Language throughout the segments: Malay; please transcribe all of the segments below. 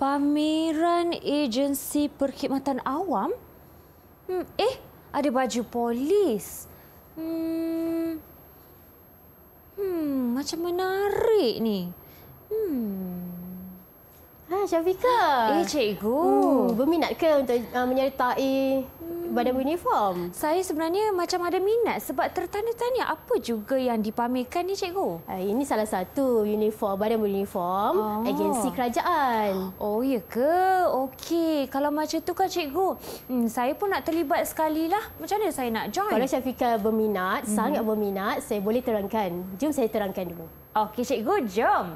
pameran agensi perkhidmatan awam? Hmm, eh, ada baju polis. Hmm. Hmm, macam menarik ni. Hmm. Ha, ah, Syafika. Eh, cikgu. Hmm, berminat ke untuk uh, menyertai hmm badan uniform. Saya sebenarnya macam ada minat sebab tertanya-tanya apa juga yang dipamerkan ni cikgu? Eh, ini salah satu uniform badan uniform oh. agensi kerajaan. Oh ya ke? Okey, kalau macam tu kan cikgu. Hmm, saya pun nak terlibat sekali lah. Macam mana saya nak join? Kalau Syafiqah berminat, hmm. sangat berminat, saya boleh terangkan. Jom saya terangkan dulu. Okey cikgu, jom.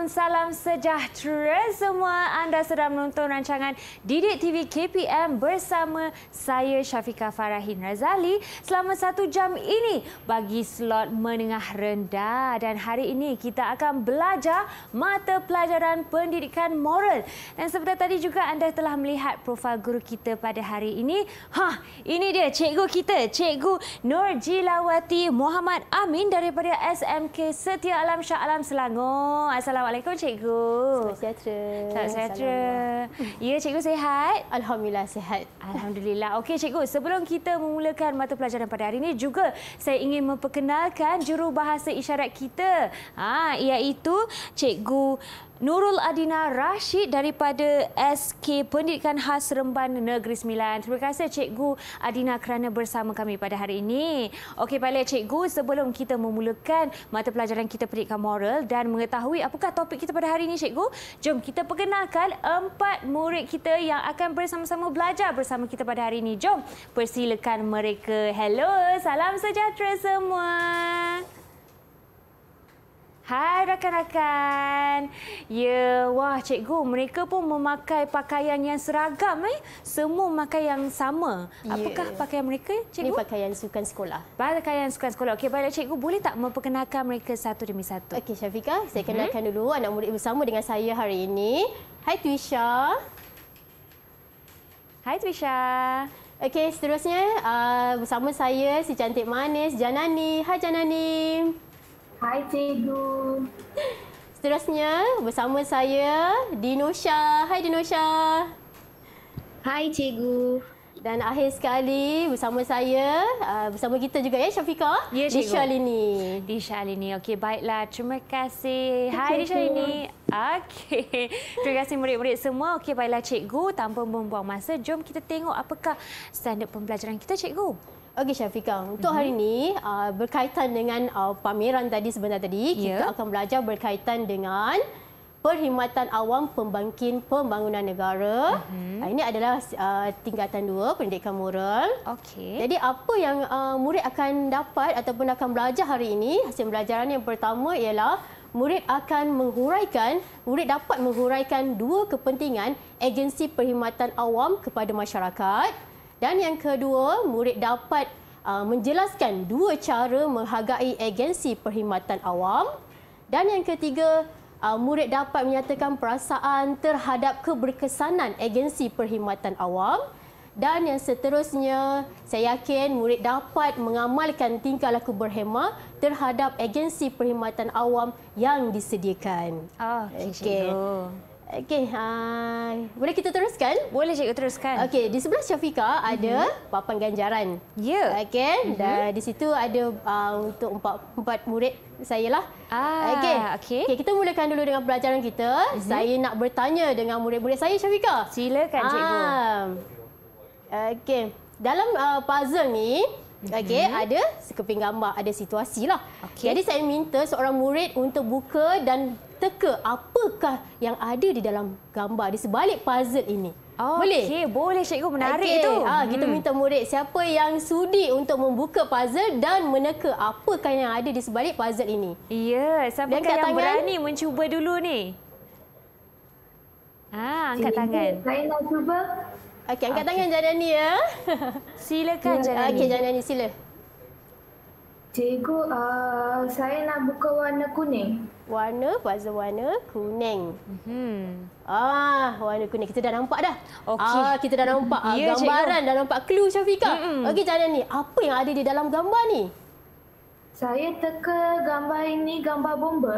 tahun, salam sejahtera semua. Anda sedang menonton rancangan Didik TV KPM bersama saya Syafika Farahin Razali selama satu jam ini bagi slot menengah rendah. Dan hari ini kita akan belajar mata pelajaran pendidikan moral. Dan seperti tadi juga anda telah melihat profil guru kita pada hari ini. Ha, ini dia cikgu kita, Cikgu Nur Jilawati Muhammad Amin daripada SMK Setia Alam Shah Alam Selangor. Assalamualaikum. Assalamualaikum cikgu. Selamat sejahtera. Selamat sejahtera. Ya cikgu sihat? Alhamdulillah sihat. Alhamdulillah. Okey cikgu, sebelum kita memulakan mata pelajaran pada hari ini juga saya ingin memperkenalkan juru bahasa isyarat kita. Ha iaitu cikgu Nurul Adina Rashid daripada SK Pendidikan Khas Remban Negeri Sembilan. Terima kasih Cikgu Adina kerana bersama kami pada hari ini. Okey, baiklah Cikgu, sebelum kita memulakan mata pelajaran kita pendidikan moral dan mengetahui apakah topik kita pada hari ini, Cikgu, jom kita perkenalkan empat murid kita yang akan bersama-sama belajar bersama kita pada hari ini. Jom persilakan mereka. Hello, salam sejahtera semua. Hai rakan-rakan. Ya, wah cikgu mereka pun memakai pakaian yang seragam eh. Semua memakai yang sama. Ya. Apakah ya. pakaian mereka, cikgu? Ini pakaian sukan sekolah. Pakaian sukan sekolah. Okey, baiklah cikgu boleh tak memperkenalkan mereka satu demi satu? Okey, Syafika, saya mhm. kenalkan dulu anak murid bersama dengan saya hari ini. Hai Twisha. Hai Twisha. Okey, seterusnya uh, bersama saya si cantik manis Janani. Hai Janani. Hai cikgu. Seterusnya bersama saya Dinosha. Hai Dinosha. Hai cikgu. Dan akhir sekali bersama saya, uh, bersama kita juga ya Syafika, ya, Di Shalini. Di Shalini. Okey, baiklah. Terima kasih. Hai Di Shalini. Okey. Terima kasih murid-murid semua. Okey, baiklah cikgu. Tanpa membuang masa, jom kita tengok apakah standard pembelajaran kita cikgu. Okey Syafiqah, untuk mm -hmm. hari ini uh, berkaitan dengan uh, pameran tadi sebenarnya tadi, yeah. kita akan belajar berkaitan dengan Perkhidmatan Awam Pembangkit Pembangunan Negara. Mm -hmm. Ini adalah uh, tingkatan dua pendidikan moral. Okay. Jadi apa yang uh, murid akan dapat ataupun akan belajar hari ini, hasil pembelajaran yang pertama ialah murid akan menghuraikan, murid dapat menghuraikan dua kepentingan agensi perkhidmatan awam kepada masyarakat. Dan yang kedua, murid dapat uh, menjelaskan dua cara menghargai agensi perkhidmatan awam. Dan yang ketiga, uh, murid dapat menyatakan perasaan terhadap keberkesanan agensi perkhidmatan awam. Dan yang seterusnya, saya yakin murid dapat mengamalkan tingkah laku berhema terhadap agensi perkhidmatan awam yang disediakan. Oh, ah, okay. Okey, uh, boleh kita teruskan? Boleh cikgu teruskan. Okey, di sebelah Syafika mm -hmm. ada mhm. papan ganjaran. Ya. Yeah. Okey, mm -hmm. dan di situ ada uh, untuk empat, empat murid saya lah. Ah, okey. Okey, okay, kita mulakan dulu dengan pelajaran kita. Mm -hmm. Saya nak bertanya dengan murid-murid saya Syafika. Silakan ah. cikgu. Ah. okey. Dalam uh, puzzle ni mhm. Okey, mm -hmm. ada sekeping gambar, ada situasi lah. Okay. Jadi saya minta seorang murid untuk buka dan teka apakah yang ada di dalam gambar di sebalik puzzle ini. Oh, boleh? Okey, boleh cikgu. Menarik okay. tu. Ha, ah, kita hmm. minta murid siapa yang sudi untuk membuka puzzle dan meneka apakah yang ada di sebalik puzzle ini. Ya, yeah, siapa yang tangan? berani mencuba dulu ni? Ha, angkat tangan. Saya nak cuba. Okey, angkat okay. tangan Janani ya. Silakan Janani. Okey, Janani sila. Okay, sila. Cikgu, uh, saya nak buka warna kuning. Warna, puzzle warna kuning. Hmm. Ah, warna kuning. Kita dah nampak dah. Okay. Ah, kita dah nampak ya, gambaran, cikgu. dah nampak clue Syafiqah. Mm -mm. Okey, jangan ni. Apa yang ada di dalam gambar ni? Saya teka gambar ini gambar bomba.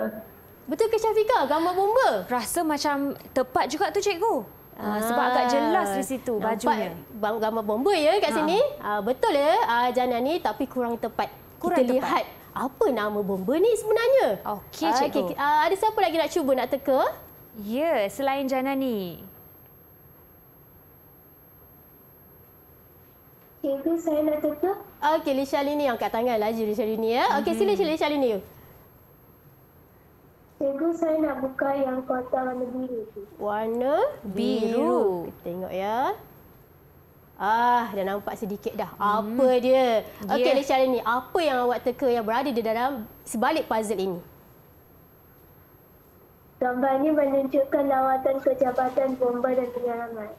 Betul ke Syafiqah? Gambar bomba? Rasa macam tepat juga tu cikgu. Ah, sebab agak jelas di situ ah, nampak bajunya. gambar bomba ya kat ah. sini. Ah. betul ya, ah, jangan ni tapi kurang tepat kurang kita lihat apa nama bomba ni sebenarnya. Okey, ah, cikgu. Okay. Uh, ah, ada siapa lagi nak cuba nak teka? Ya, selain jana ni. Cikgu, saya nak teka. Okey, Lisha Lini angkat tangan lagi Lisha Lini. Ya. Okey, mm -hmm. sila mhm. Lisha Lini. Cikgu, saya nak buka yang kotak warna biru. Warna biru. biru. Kita tengok Ya. Ah, dah nampak sedikit dah. Hmm. Apa hmm. dia? Okey, yeah. Lecara ni, apa yang awak teka yang berada di dalam sebalik puzzle ini? Gambar ini menunjukkan lawatan ke Jabatan Bomba dan Penyelamat.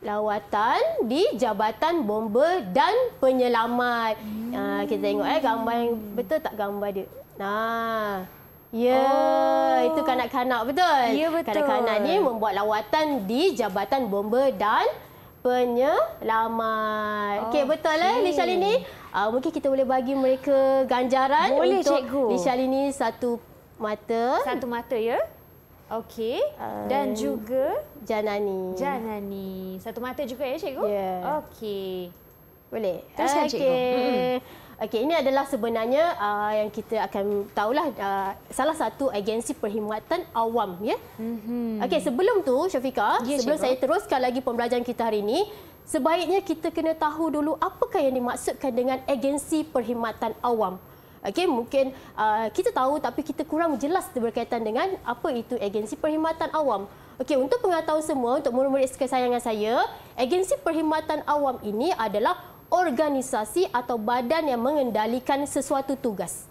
Lawatan di Jabatan Bomba dan Penyelamat. Hmm. Ah, kita tengok eh, gambar yang betul tak gambar dia? Nah. Ya, yeah, oh. itu kanak-kanak betul. Ya, yeah, betul. Kanak-kanak ni membuat lawatan di Jabatan Bomba dan penyelamat. Okey, okay, betul lah eh, Lisha Lini? Uh, ah, mungkin kita boleh bagi mereka ganjaran boleh, untuk cikgu. Lisha Lini satu mata. Satu mata ya. Okey. Ah. Dan juga Janani. Janani. Satu mata juga ya cikgu? Yeah. Okey. Boleh. Teruskan okay. cikgu. Okey. -hmm. Okey, ini adalah sebenarnya uh, yang kita akan tahulah uh, salah satu agensi perkhidmatan awam, ya. Yeah? Mm -hmm. Okey, sebelum tu Syafika, yeah, ya, sebelum Syafiqah. saya teruskan lagi pembelajaran kita hari ini, sebaiknya kita kena tahu dulu apakah yang dimaksudkan dengan agensi perkhidmatan awam. Okey, mungkin uh, kita tahu tapi kita kurang jelas berkaitan dengan apa itu agensi perkhidmatan awam. Okey, untuk pengetahuan semua, untuk murid-murid kesayangan saya, agensi perkhidmatan awam ini adalah organisasi atau badan yang mengendalikan sesuatu tugas.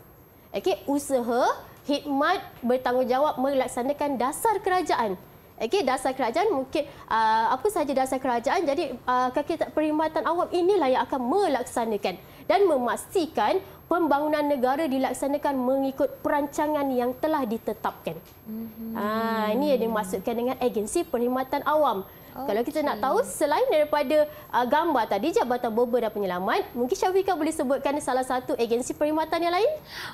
Okey, usaha, khidmat, bertanggungjawab melaksanakan dasar kerajaan. Okey, dasar kerajaan mungkin uh, apa sahaja dasar kerajaan. Jadi uh, kaki perkhidmatan awam inilah yang akan melaksanakan dan memastikan pembangunan negara dilaksanakan mengikut perancangan yang telah ditetapkan. Mm-hmm. Ha, ini yang dimaksudkan dengan agensi perkhidmatan awam. Okay. Kalau kita nak tahu selain daripada uh, gambar tadi Jabatan Boba dan Penyelamat, mungkin Syafiqah boleh sebutkan salah satu agensi perkhidmatan yang lain?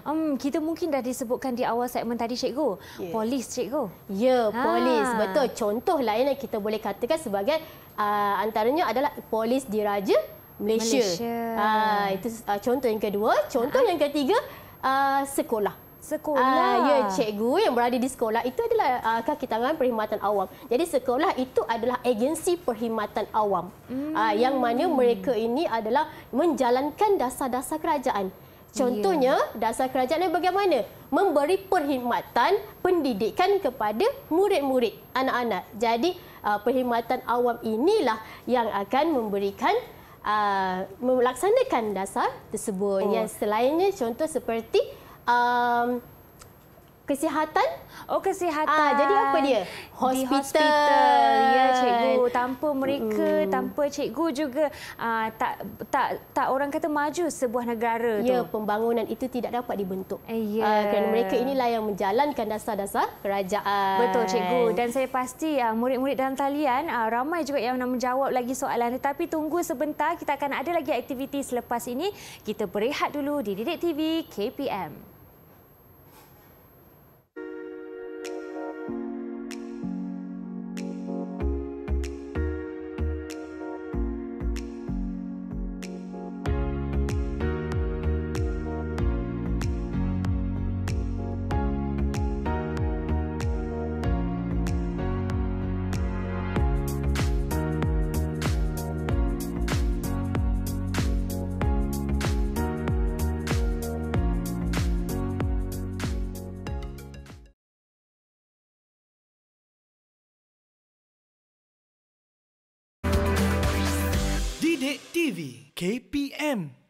Um, kita mungkin dah disebutkan di awal segmen tadi cikgu. Yeah. Polis cikgu. Ya, ha. polis. Ha. Betul. Contoh lain yang kita boleh katakan sebagai uh, antaranya adalah polis diraja Malaysia. Malaysia. Uh, itu uh, contoh yang kedua. Contoh ha. yang ketiga, uh, sekolah sekolah. Ah, ya, cikgu yang berada di sekolah itu adalah uh, ah, kaki tangan perkhidmatan awam. Jadi sekolah itu adalah agensi perkhidmatan awam. Ah, hmm. Uh, yang mana mereka ini adalah menjalankan dasar-dasar kerajaan. Contohnya, yeah. dasar kerajaan bagaimana? Memberi perkhidmatan pendidikan kepada murid-murid, anak-anak. Jadi, uh, perkhidmatan awam inilah yang akan memberikan uh, melaksanakan dasar tersebut. Oh. Yang selainnya contoh seperti um, kesihatan. Oh kesihatan. Ah, jadi apa dia? Hospital. Di hospital. Ya cikgu, tanpa mereka, mm. tanpa cikgu juga ah, tak tak tak orang kata maju sebuah negara ya, tu. pembangunan itu tidak dapat dibentuk. Eh, ya. Ah, kerana mereka inilah yang menjalankan dasar-dasar kerajaan. Betul cikgu. Dan saya pasti ah, murid-murid dalam talian ah, ramai juga yang nak menjawab lagi soalan tetapi tunggu sebentar kita akan ada lagi aktiviti selepas ini. Kita berehat dulu di Didik TV KPM. Update TV KPM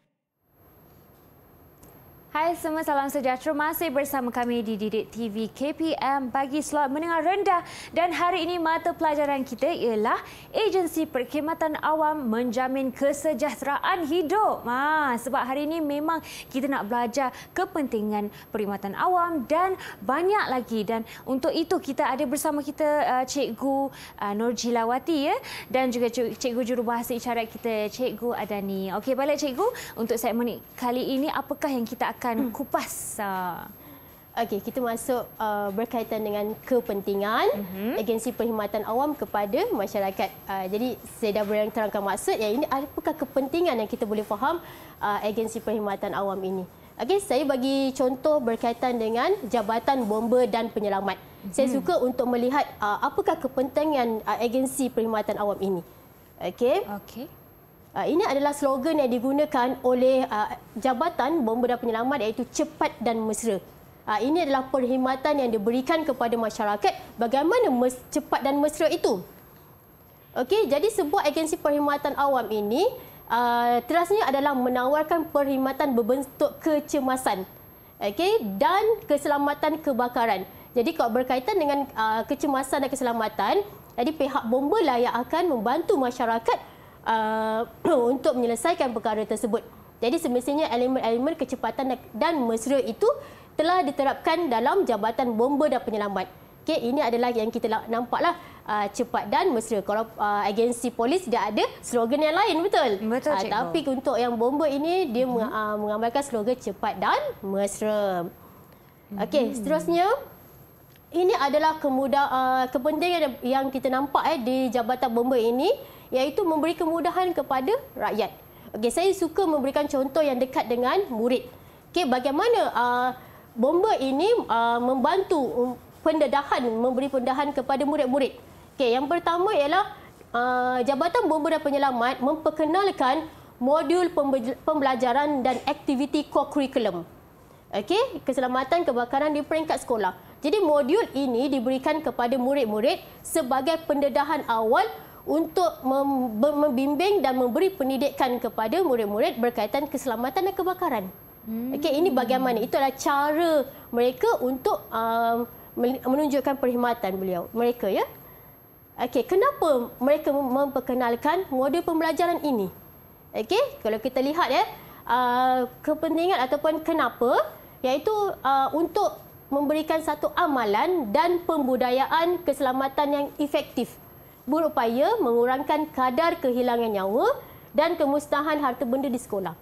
Hai semua, salam sejahtera. Masih bersama kami di Didik TV KPM bagi slot menengah rendah. Dan hari ini mata pelajaran kita ialah Agensi Perkhidmatan Awam Menjamin Kesejahteraan Hidup. Ha, sebab hari ini memang kita nak belajar kepentingan perkhidmatan awam dan banyak lagi. Dan untuk itu kita ada bersama kita uh, Cikgu uh, Nur Jilawati ya? dan juga Cikgu Jurubahasa Icarat kita, Cikgu Adani. Okey, balik Cikgu. Untuk segmen kali ini, apakah yang kita akan akan hmm. kupas. Ah. Okey, kita masuk uh, berkaitan dengan kepentingan uh-huh. agensi perkhidmatan awam kepada masyarakat. Uh, jadi saya dah berang terangkan maksud yang ini apakah kepentingan yang kita boleh faham uh, agensi perkhidmatan awam ini. Okey, saya bagi contoh berkaitan dengan Jabatan Bomba dan Penyelamat. Uh-huh. Saya mhm. suka untuk melihat uh, apakah kepentingan uh, agensi perkhidmatan awam ini. Okey. Okey. Ah, ini adalah slogan yang digunakan oleh ah, Jabatan Bomba dan Penyelamat iaitu cepat dan mesra. Ah, ini adalah perkhidmatan yang diberikan kepada masyarakat bagaimana cepat dan mesra itu. Okey, jadi sebuah agensi perkhidmatan awam ini terasnya adalah menawarkan perkhidmatan berbentuk kecemasan okay, dan keselamatan kebakaran. Jadi kalau berkaitan dengan kecemasan dan keselamatan, jadi pihak bomba yang akan membantu masyarakat uh, untuk menyelesaikan perkara tersebut. Jadi semestinya elemen-elemen kecepatan dan mesra itu telah diterapkan dalam jabatan bomba dan penyelamat. Okey, ini adalah yang kita nampaklah uh, cepat dan mesra. Kalau uh, agensi polis dia ada slogan yang lain betul. Betul. Uh, tapi untuk yang bomba ini dia hmm. uh, mengamalkan slogan cepat dan mesra. Okey, hmm. seterusnya ini adalah kemudah uh, kepentingan yang kita nampak eh di jabatan bomba ini iaitu memberi kemudahan kepada rakyat. Okey, saya suka memberikan contoh yang dekat dengan murid. Okey, bagaimana uh, bomba ini uh, membantu um, pendedahan memberi pendedahan kepada murid-murid. Okey, yang pertama ialah uh, Jabatan Bomba dan Penyelamat memperkenalkan modul pembelajaran dan aktiviti core curriculum. Okey, keselamatan kebakaran di peringkat sekolah. Jadi modul ini diberikan kepada murid-murid sebagai pendedahan awal untuk membimbing dan memberi pendidikan kepada murid-murid berkaitan keselamatan dan kebakaran. Hmm. Okey, ini bagaimana? Itu adalah cara mereka untuk uh, menunjukkan perkhidmatan beliau mereka ya. Okey, kenapa mereka memperkenalkan model pembelajaran ini? Okey, kalau kita lihat ya, uh, kepentingan ataupun kenapa iaitu uh, untuk memberikan satu amalan dan pembudayaan keselamatan yang efektif berupaya mengurangkan kadar kehilangan nyawa dan kemusnahan harta benda di sekolah.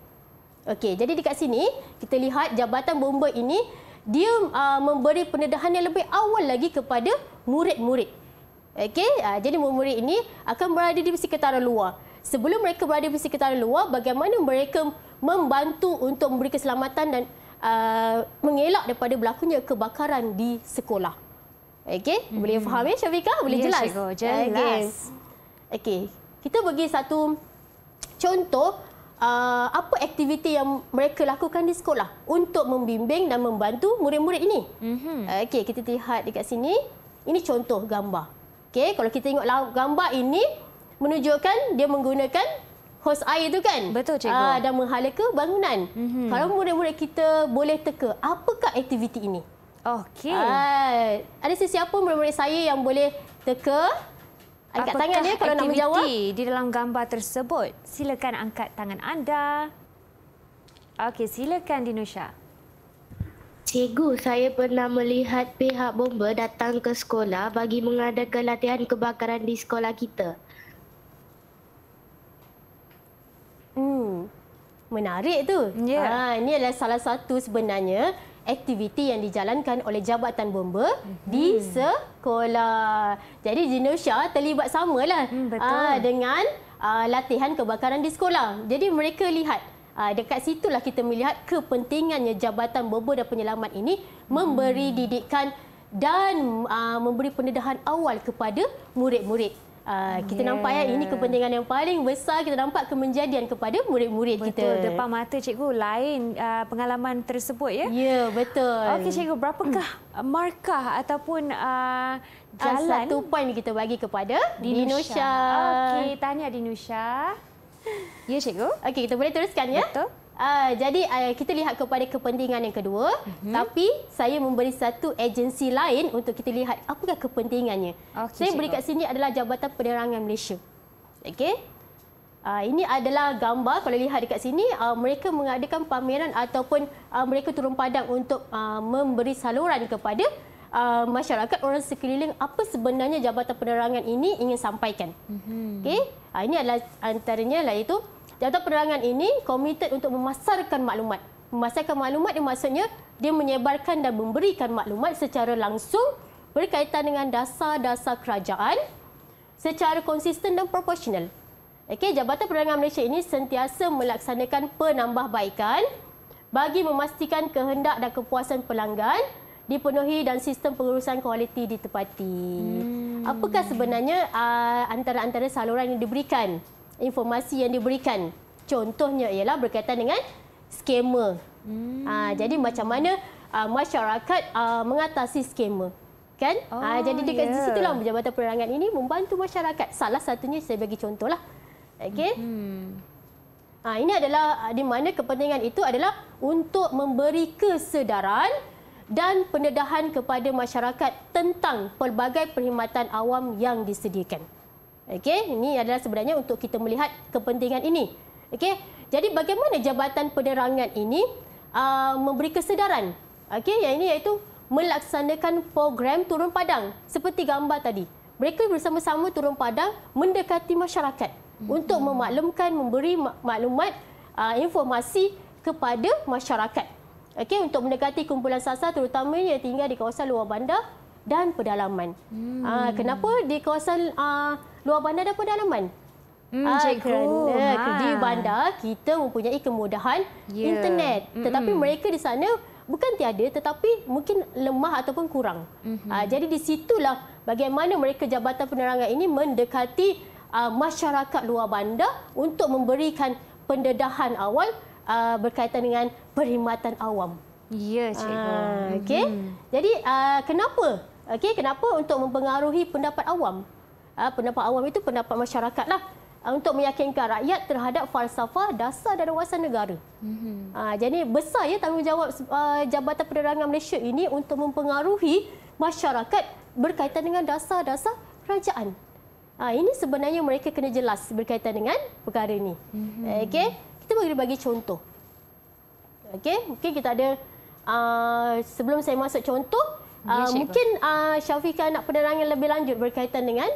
Okey, jadi dekat sini kita lihat jabatan bomba ini dia uh, memberi pendedahan yang lebih awal lagi kepada murid-murid. Okey, uh, jadi murid-murid ini akan berada di sekitaran luar. Sebelum mereka berada di sekitaran luar, bagaimana mereka membantu untuk memberi keselamatan dan uh, mengelak daripada berlakunya kebakaran di sekolah. Okey, hmm. boleh faham ya Syafiqah? Boleh ya, jelas? Ya, jelas. Okey, okay. kita bagi satu contoh uh, apa aktiviti yang mereka lakukan di sekolah untuk membimbing dan membantu murid-murid ini. Hmm. Okey, kita lihat di sini. Ini contoh gambar. Okey, kalau kita tengok gambar ini menunjukkan dia menggunakan hos air itu kan? Betul, cikgu. Uh, dan menghala ke bangunan. Hmm. Kalau murid-murid kita boleh teka, apakah aktiviti ini? Okey. Uh, ada sesiapa murid-murid saya yang boleh teka? Angkat Apakah tangan dia ya kalau nak menjawab. di dalam gambar tersebut? Silakan angkat tangan anda. Okey, silakan Dinusha. Cikgu, saya pernah melihat pihak bomba datang ke sekolah bagi mengadakan latihan kebakaran di sekolah kita. Hmm. Menarik tu. Ya. Yeah. Ha, ini adalah salah satu sebenarnya aktiviti yang dijalankan oleh Jabatan Bomba hmm. di sekolah. Jadi Zinosha terlibat samalah hmm, aa, ah, dengan aa, ah, latihan kebakaran di sekolah. Jadi mereka lihat aa, ah, dekat situlah kita melihat kepentingannya Jabatan Bomba dan Penyelamat ini hmm. memberi hmm. didikan dan aa, memberi pendedahan awal kepada murid-murid. Uh, kita yeah. nampak ya ini kepentingan yang paling besar kita nampak kemenjadian kepada murid-murid kita. Betul depan mata cikgu lain uh, pengalaman tersebut ya. Ya yeah, betul. Okey cikgu berapakah markah ataupun uh, jalan satu poin kita bagi kepada Dinusha. Okey tanya Dinusha. Ya cikgu. Okey kita boleh teruskan ya. Betul. Uh, jadi uh, kita lihat kepada kepentingan yang kedua, mm-hmm. tapi saya memberi satu agensi lain untuk kita lihat apakah kepentingannya. Okay, saya beri kat sini adalah Jabatan Penerangan Malaysia. Okey. Uh, ini adalah gambar kalau lihat dekat sini uh, mereka mengadakan pameran ataupun uh, mereka turun padang untuk uh, memberi saluran kepada uh, masyarakat orang sekeliling apa sebenarnya Jabatan Penerangan ini ingin sampaikan. Mm-hmm. Okey. Uh, ini adalah antaranya iaitu lah Data penerangan ini komited untuk memasarkan maklumat. Memasarkan maklumat ini maksudnya dia menyebarkan dan memberikan maklumat secara langsung berkaitan dengan dasar-dasar kerajaan secara konsisten dan proporsional. Okey, Jabatan Perdagangan Malaysia ini sentiasa melaksanakan penambahbaikan bagi memastikan kehendak dan kepuasan pelanggan dipenuhi dan sistem pengurusan kualiti ditepati. Hmm. Apakah sebenarnya uh, antara-antara saluran yang diberikan? informasi yang diberikan. Contohnya ialah berkaitan dengan skema. Hmm. Ha, jadi macam mana uh, masyarakat uh, mengatasi skema. Kan? Oh, ha, jadi dekat yeah. lah Jabatan Penerangan ini membantu masyarakat. Salah satunya saya bagi contohlah. Okey. Hmm. Ha, ini adalah di mana kepentingan itu adalah untuk memberi kesedaran dan pendedahan kepada masyarakat tentang pelbagai perkhidmatan awam yang disediakan. Okey, ini adalah sebenarnya untuk kita melihat kepentingan ini. Okey. Jadi bagaimana Jabatan Penerangan ini uh, memberi kesedaran? Okey, yang ini iaitu melaksanakan program turun padang seperti gambar tadi. Mereka bersama-sama turun padang mendekati masyarakat untuk hmm. memaklumkan memberi maklumat uh, informasi kepada masyarakat. Okey, untuk mendekati kumpulan sasar terutamanya yang tinggal di kawasan luar bandar dan pedalaman. Hmm. Uh, kenapa di kawasan uh, luar bandar ada pedalaman? Hmm, uh, kerana ha. di bandar kita mempunyai kemudahan yeah. internet. Hmm. Tetapi mm -mm. mereka di sana bukan tiada tetapi mungkin lemah ataupun kurang. Mm -hmm. uh, jadi di situlah bagaimana mereka Jabatan Penerangan ini mendekati uh, masyarakat luar bandar untuk memberikan pendedahan awal uh, berkaitan dengan perkhidmatan awam. Ya, cikgu. Uh, okay. -hmm. Jadi uh, kenapa Okey, kenapa untuk mempengaruhi pendapat awam? Uh, pendapat awam itu pendapat masyarakat lah ah, untuk meyakinkan rakyat terhadap falsafah dasar dan wawasan negara. Mm-hmm. Ha, jadi besar ya tanggungjawab uh, Jabatan Penerangan Malaysia ini untuk mempengaruhi masyarakat berkaitan dengan dasar-dasar kerajaan. Ha, ini sebenarnya mereka kena jelas berkaitan dengan perkara ini. Mm-hmm. Okey, kita boleh bagi contoh. Okey, mungkin kita ada uh, sebelum saya masuk contoh, Ya, uh, mungkin uh, Syafiqah nak penerangan lebih lanjut berkaitan dengan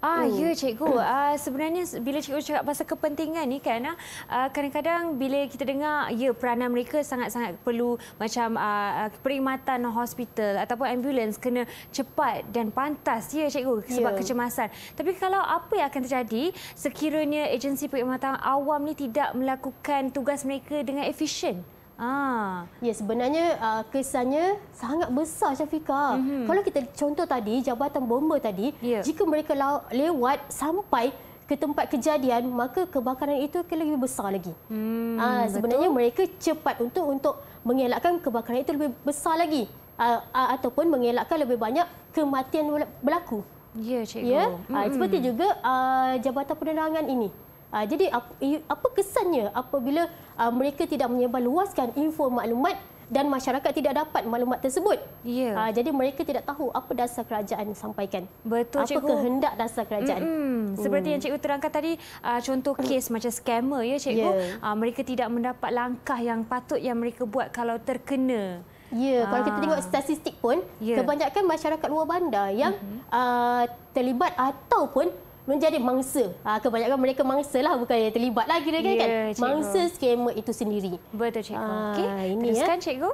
Ah hmm. ya cikgu. Uh, sebenarnya bila cikgu cakap pasal kepentingan ni kan uh, kadang-kadang bila kita dengar ya peranan mereka sangat-sangat perlu macam uh, perkhidmatan hospital ataupun ambulans kena cepat dan pantas ya cikgu ya. sebab kecemasan. Tapi kalau apa yang akan terjadi sekiranya agensi perkhidmatan awam ni tidak melakukan tugas mereka dengan efisien? Ah. Ya, sebenarnya uh, kesannya sangat besar Syafika. Mm -hmm. Kalau kita contoh tadi jabatan bomba tadi, yeah. jika mereka lewat sampai ke tempat kejadian, maka kebakaran itu akan lebih besar lagi. Hmm, uh, sebenarnya betul. mereka cepat untuk untuk mengelakkan kebakaran itu lebih besar lagi uh, uh, ataupun mengelakkan lebih banyak kematian berlaku. Ya, Cikgu. Ya? Mm -hmm. seperti hmm. juga uh, Jabatan Penerangan ini. Uh, jadi apa kesannya apabila uh, mereka tidak menyebar luaskan info maklumat dan masyarakat tidak dapat maklumat tersebut. Ya. Ha, jadi mereka tidak tahu apa dasar kerajaan sampaikan. Betul, apa Cikgu. kehendak dasar kerajaan. Mm -hmm. Seperti mm. yang Cikgu terangkan tadi, contoh hmm. kes mm. macam scammer ya Cikgu, yeah. Ya. mereka tidak mendapat langkah yang patut yang mereka buat kalau terkena. Ya, ha. kalau kita tengok statistik pun, yeah. kebanyakan masyarakat luar bandar yang mm -hmm. uh, terlibat ataupun menjadi mangsa. Ha, kebanyakan mereka mangsa lah bukan yang terlibat lah kira-kira yeah, kan. Cikgu. Mangsa skamer itu sendiri. Betul cikgu. Ha, ah, okay. ini, ya. teruskan ya. cikgu.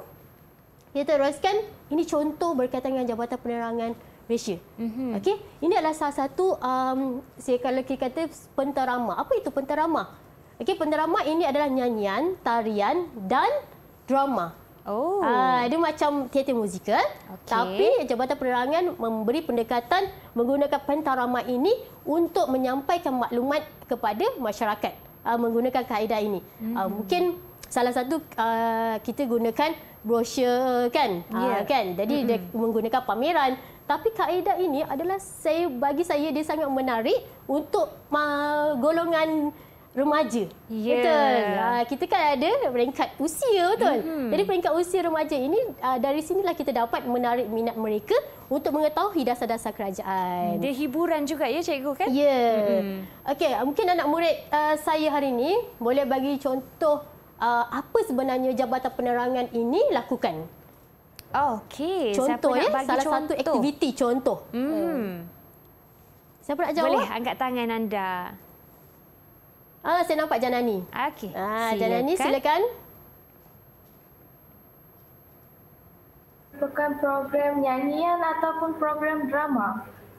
Kita teruskan. Ini contoh berkaitan dengan Jabatan Penerangan Malaysia. Mm-hmm. Okey, ini adalah salah satu um, saya kalau kita kata pentarama. Apa itu pentarama? Okay, pentarama ini adalah nyanyian, tarian dan drama. Oh. Uh, dia macam teater muzikal. Okay. Tapi Jabatan Penerangan memberi pendekatan menggunakan pentarama ini untuk menyampaikan maklumat kepada masyarakat uh, menggunakan kaedah ini. Hmm. Uh, mungkin salah satu uh, kita gunakan brosur kan? Yeah. Uh, ya. kan? Jadi hmm. dia menggunakan pameran. Tapi kaedah ini adalah saya bagi saya dia sangat menarik untuk uh, golongan remaja. Yeah. Betul. Uh, kita kan ada peringkat usia betul. Mm-hmm. Jadi peringkat usia remaja ini uh, dari sinilah kita dapat menarik minat mereka untuk mengetahui dasar-dasar kerajaan. Dia hiburan juga ya cikgu kan? Ya. Yeah. Mm-hmm. Okey, mungkin anak murid uh, saya hari ini boleh bagi contoh uh, apa sebenarnya Jabatan Penerangan ini lakukan. Okey, contoh Siapa ya, bagi salah contoh. satu aktiviti contoh. Mm. Siapa nak jawab? Boleh angkat tangan anda. Ah, saya nampak Janani. Okey. Ah, Janani silakan. Bukan program nyanyian ataupun program drama.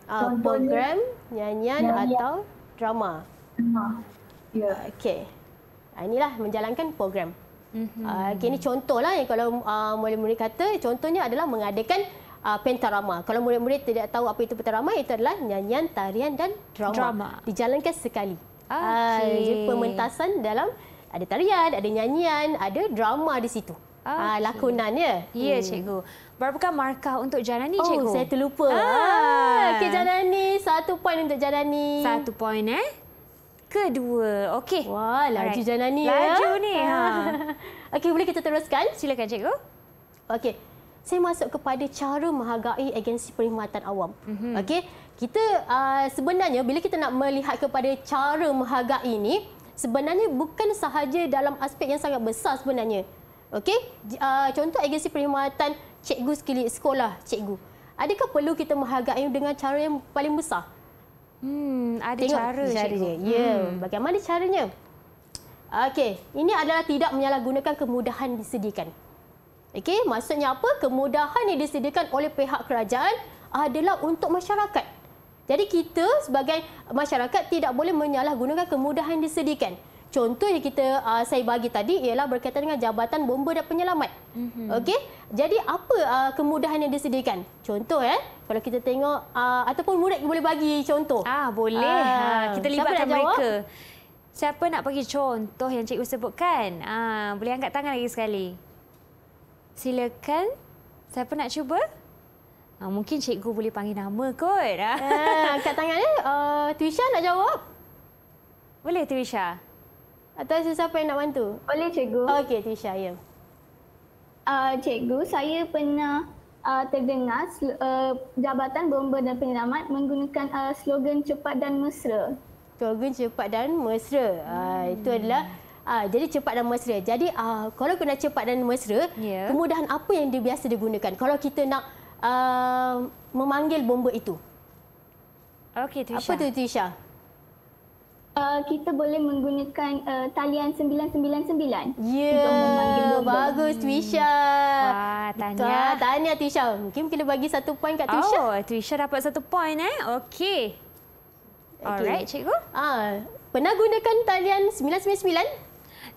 Ah, program nyanyian, nyanyian atau drama. Drama. Ya. Ah, okey. Ah, inilah menjalankan program. Uh, mhm. ah, okay, ini contohlah yang kalau uh, ah, murid-murid kata contohnya adalah mengadakan uh, pentarama. Kalau murid-murid tidak tahu apa itu pentarama, itu adalah nyanyian, tarian dan drama, drama. dijalankan sekali. Ah, okay. Ha, pementasan dalam ada tarian, ada nyanyian, ada drama di situ. Ah, okay. Ha, lakonan ya. Ya hmm. cikgu. Berapakah markah untuk Janani oh, cikgu? Oh, saya terlupa. Ha. Okey Janani, satu poin untuk Janani. Satu poin eh? Kedua. Okey. Wah, laju right. Janani ya. Laju ni. Ha. Okey, boleh kita teruskan? Silakan cikgu. Okey. Saya masuk kepada cara menghargai agensi perkhidmatan awam. Mm -hmm. Okey kita uh, sebenarnya bila kita nak melihat kepada cara menghargai ini sebenarnya bukan sahaja dalam aspek yang sangat besar sebenarnya. Okey, uh, contoh agensi perkhidmatan cikgu sekolah, cikgu. Adakah perlu kita menghargai dengan cara yang paling besar? Hmm, ada Tengok cara caranya. Cikgu. Ya, hmm. bagaimana caranya? Okey, ini adalah tidak menyalahgunakan kemudahan disediakan. Okey, maksudnya apa? Kemudahan yang disediakan oleh pihak kerajaan adalah untuk masyarakat. Jadi kita sebagai masyarakat tidak boleh menyalahgunakan kemudahan yang disediakan. Contoh yang kita uh, saya bagi tadi ialah berkaitan dengan jabatan bomba dan penyelamat. Mm-hmm. Okey. Jadi apa uh, kemudahan yang disediakan? Contoh eh, kalau kita tengok uh, ataupun murid boleh bagi contoh. Ah, boleh. Uh, kita libatkan mereka. Jawab? Siapa nak bagi contoh yang cikgu sebutkan? Ah, uh, boleh angkat tangan lagi sekali. Silakan. Siapa nak cuba? Ah, mungkin cikgu boleh panggil nama kot. Ah, eh, angkat tangan. Eh? Uh, Tuisha nak jawab? Boleh, Tuisha. Atau siapa yang nak bantu? Boleh, cikgu. Okey, Tuisha. Ya. Uh, cikgu, saya pernah uh, terdengar uh, Jabatan Bomba dan Penyelamat menggunakan uh, slogan cepat dan mesra. Slogan cepat dan mesra. Ah, hmm. Uh, itu adalah... Uh, jadi cepat dan mesra. Jadi uh, kalau kena cepat dan mesra, yeah. kemudahan apa yang dia biasa digunakan? Kalau kita nak Uh, memanggil bomba itu? Okey, Tisha. Apa tu Tisha? Uh, kita boleh menggunakan uh, talian 999 yeah, untuk memanggil bomba. Bagus Tisha. Wah, tanya. Tanya Tisha. Mungkin kita bagi satu poin kat Tisha. Oh, Tisha dapat satu poin eh. Okey. Okay. Alright, cikgu. Ah, uh, pernah gunakan talian 999?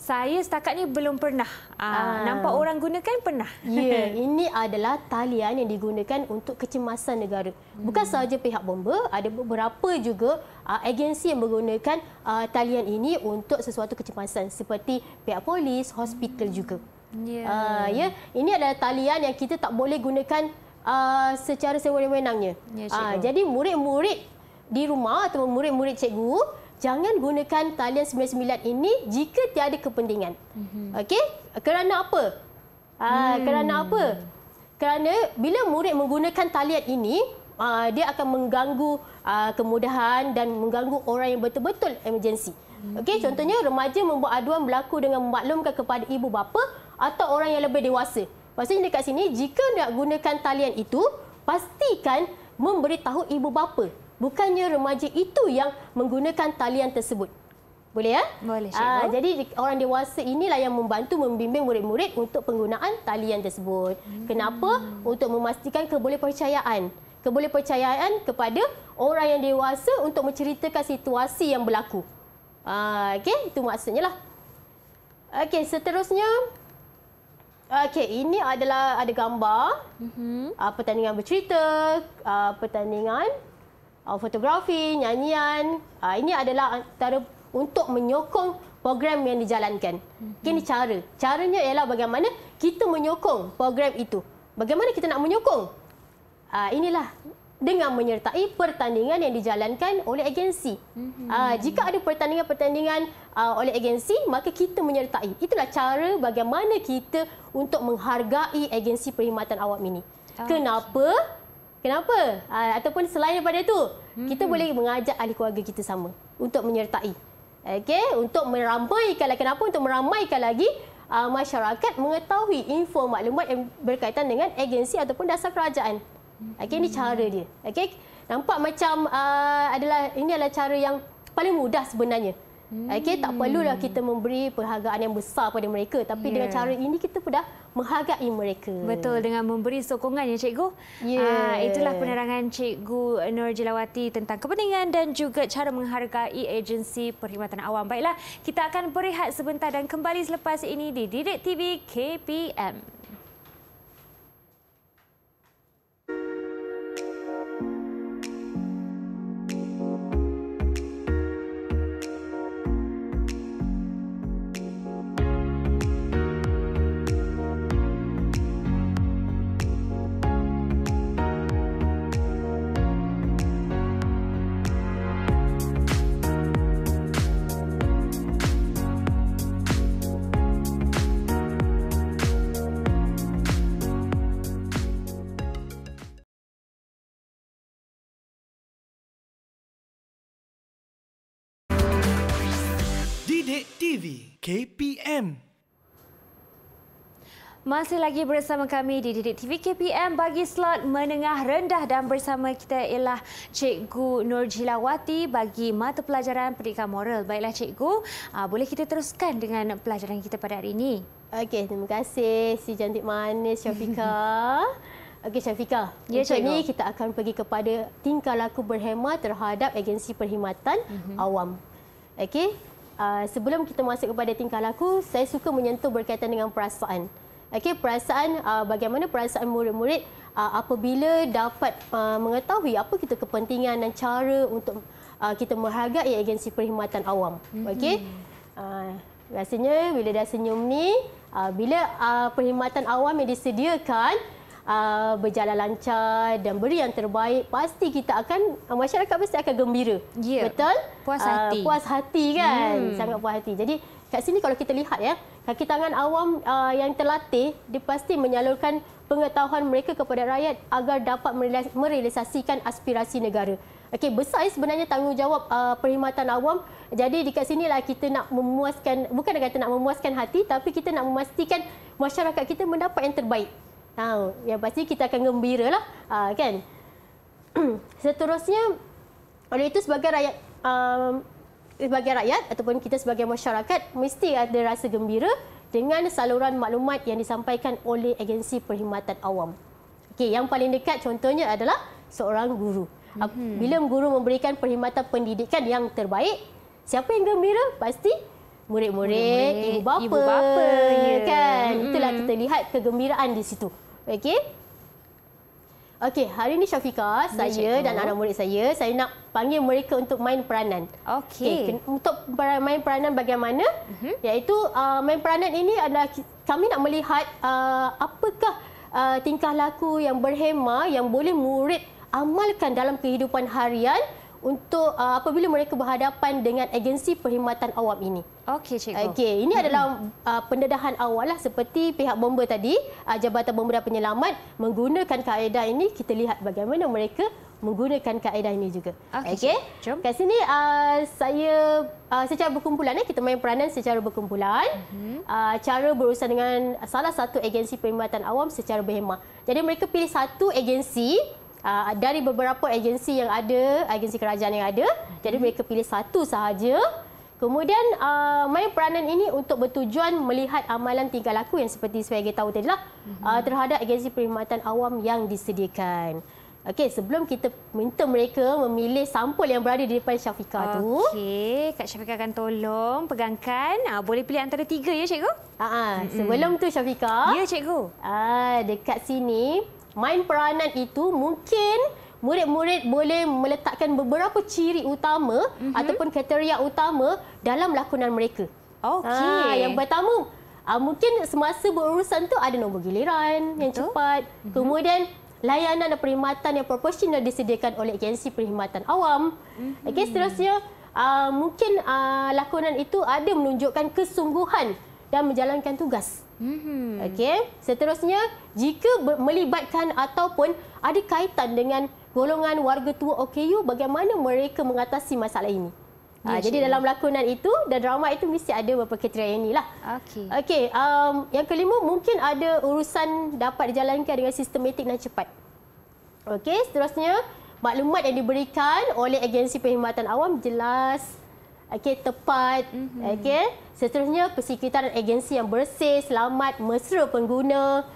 Saya setakat ni belum pernah. Aa, ah, ah. Nampak orang gunakan pernah. Ya, ini adalah talian yang digunakan untuk kecemasan negara. Bukan hmm. sahaja pihak bomba, ada beberapa juga uh, agensi yang menggunakan uh, talian ini untuk sesuatu kecemasan seperti pihak polis, hospital hmm. juga. Ya. Yeah. Uh, ya, ini adalah talian yang kita tak boleh gunakan uh, secara sewenang-wenangnya. Ya, uh, jadi murid-murid di rumah atau murid-murid cikgu jangan gunakan talian 99 ini jika tiada kepentingan. Mm-hmm. Okey? Kerana apa? Uh, hmm. Kerana apa? Kerana bila murid menggunakan talian ini, uh, dia akan mengganggu uh, kemudahan dan mengganggu orang yang betul-betul emergency. Hmm. Okey, contohnya remaja membuat aduan berlaku dengan memaklumkan kepada ibu bapa atau orang yang lebih dewasa. Maksudnya dekat sini, jika nak gunakan talian itu, pastikan memberitahu ibu bapa bukannya remaja itu yang menggunakan talian tersebut. Boleh ya? Boleh, Cikgu. Ah, jadi orang dewasa inilah yang membantu membimbing murid-murid untuk penggunaan talian tersebut. Hmm. Kenapa? Untuk memastikan kebolehpercayaan. Kebolehpercayaan kepada orang yang dewasa untuk menceritakan situasi yang berlaku. Uh, Okey, itu maksudnya lah. Okey, seterusnya Okey, ini adalah ada gambar. Mm -hmm. uh, pertandingan bercerita, uh, pertandingan fotografi, nyanyian. Ah, ini adalah antara untuk menyokong program yang dijalankan. Ini mhm. cara. Caranya ialah bagaimana kita menyokong program itu. Bagaimana kita nak menyokong? Ah, inilah dengan menyertai pertandingan yang dijalankan oleh agensi. Mhm. Ah, jika ada pertandingan-pertandingan oleh agensi, maka kita menyertai. Itulah cara bagaimana kita untuk menghargai agensi perkhidmatan awam ini. Kenapa? Kenapa? Kenapa? Uh, ataupun selain daripada itu, hmm. kita boleh mengajak ahli keluarga kita sama untuk menyertai. okay? untuk meramaikan lagi kenapa untuk meramaikan lagi uh, masyarakat mengetahui info maklumat yang berkaitan dengan agensi ataupun dasar kerajaan. Okay, ini cara dia. Okay, Nampak macam uh, adalah ini adalah cara yang paling mudah sebenarnya. Hmm. Okay, tak perlulah kita memberi penghargaan yang besar pada mereka. Tapi yeah. dengan ya. cara ini, kita pun dah menghargai mereka. Betul, dengan memberi sokongan ya Cikgu. Yeah. Ya. Uh, itulah penerangan Cikgu Nur Jilawati tentang kepentingan dan juga cara menghargai agensi perkhidmatan awam. Baiklah, kita akan berehat sebentar dan kembali selepas ini di Didik TV KPM. Update TV KPM masih lagi bersama kami di Didik TV KPM bagi slot menengah rendah dan bersama kita ialah Cikgu Nur Jilawati bagi mata pelajaran pendidikan moral. Baiklah Cikgu, ah, boleh kita teruskan dengan pelajaran kita pada hari ini? Okey, terima kasih si cantik manis Syafika. Okey Syafika, ya, untuk ini kita akan pergi kepada tingkah laku berhemat terhadap agensi perkhidmatan mm-hmm. awam. Okey, Ah, sebelum kita masuk kepada tingkah laku, saya suka menyentuh berkaitan dengan perasaan. Okey, perasaan uh, bagaimana perasaan murid-murid uh, apabila dapat uh, mengetahui apa kita kepentingan dan cara untuk uh, kita menghargai agensi perkhidmatan awam. Okey. Uh, rasanya bila dah senyum ni, bila uh, perkhidmatan awam yang disediakan uh, berjalan lancar dan beri yang terbaik, pasti kita akan uh, masyarakat mesti akan gembira. Yeah. Betul? Puas uh, hati. Uh, puas hati kan? Hmm. Sangat puas hati. Jadi kat sini kalau kita lihat ya, kaki tangan awam uh, yang terlatih dia pasti menyalurkan pengetahuan mereka kepada rakyat agar dapat merealisasikan aspirasi negara. Okey, besar sebenarnya tanggungjawab uh, perkhidmatan awam. Jadi di dekat sinilah kita nak memuaskan bukan kata nak memuaskan hati tapi kita nak memastikan masyarakat kita mendapat yang terbaik tahu. Yang pasti kita akan gembira lah, uh, kan? Seterusnya, oleh itu sebagai rakyat, um, sebagai rakyat ataupun kita sebagai masyarakat mesti ada rasa gembira dengan saluran maklumat yang disampaikan oleh agensi perkhidmatan awam. Okay, yang paling dekat contohnya adalah seorang guru. Mhm. Bila guru memberikan perkhidmatan pendidikan yang terbaik, siapa yang gembira? Pasti murid-murid, ibu bapa, ibu bapa kan. Yeah. Itulah kita lihat kegembiraan di situ. Okey. Okey, hari ini Syafika, ya, saya cikgu. dan anak murid saya, saya nak panggil mereka untuk main peranan. Okey. Okay, untuk main peranan bagaimana? Uh-huh. Iaitu uh, main peranan ini adalah kami nak melihat uh, apakah uh, tingkah laku yang berhema yang boleh murid amalkan dalam kehidupan harian untuk uh, apabila mereka berhadapan dengan agensi perkhidmatan awam ini. Okey cikgu. Okey, ini hmm. adalah uh, pendedahan awal lah seperti pihak bomba tadi, uh, Jabatan Bomba dan Penyelamat menggunakan kaedah ini kita lihat bagaimana mereka menggunakan kaedah ini juga. Okey. Okay. Jom. Kat sini uh, saya uh, secara berkumpulan eh kita main peranan secara berkumpulan. Uh-huh. Uh, cara berurusan dengan salah satu agensi perkhidmatan awam secara berhemah. Jadi mereka pilih satu agensi uh, dari beberapa agensi yang ada, agensi kerajaan yang ada. Jadi hmm. mereka pilih satu sahaja. Kemudian uh, ah, main peranan ini untuk bertujuan melihat amalan tingkah laku yang seperti saya tahu tadi lah hmm. uh, terhadap agensi perkhidmatan awam yang disediakan. Okey, sebelum kita minta mereka memilih sampul yang berada di depan Syafika okay. tu. Okey, Kak Syafika akan tolong pegangkan. Ah, boleh pilih antara tiga ya, Cikgu? Ah, uh -huh. sebelum tu Syafika. Ya, Cikgu. Ah, dekat sini main peranan itu mungkin murid-murid boleh meletakkan beberapa ciri utama mm-hmm. ataupun kriteria utama dalam lakonan mereka. Okey. Ha, yang pertama, ha, mungkin semasa berurusan tu ada nombor giliran Betul. yang cepat. Mm-hmm. Kemudian layanan dan perkhidmatan yang proporsional disediakan oleh agensi perkhidmatan awam. Mm-hmm. Okey, seterusnya uh, mungkin uh, lakonan itu ada menunjukkan kesungguhan dan menjalankan tugas mm Okey. Eh? Seterusnya, jika melibatkan ataupun ada kaitan dengan golongan warga tua OKU, bagaimana mereka mengatasi masalah ini? Ha, ya, ha, jadi dalam lakonan itu dan drama itu mesti ada beberapa kriteria yang inilah. Okey. Okey, um, yang kelima mungkin ada urusan dapat dijalankan dengan sistematik dan cepat. Okey, seterusnya maklumat yang diberikan oleh agensi perkhidmatan awam jelas okey tepat mm-hmm. okey seterusnya persekitaran agensi yang bersih selamat mesra pengguna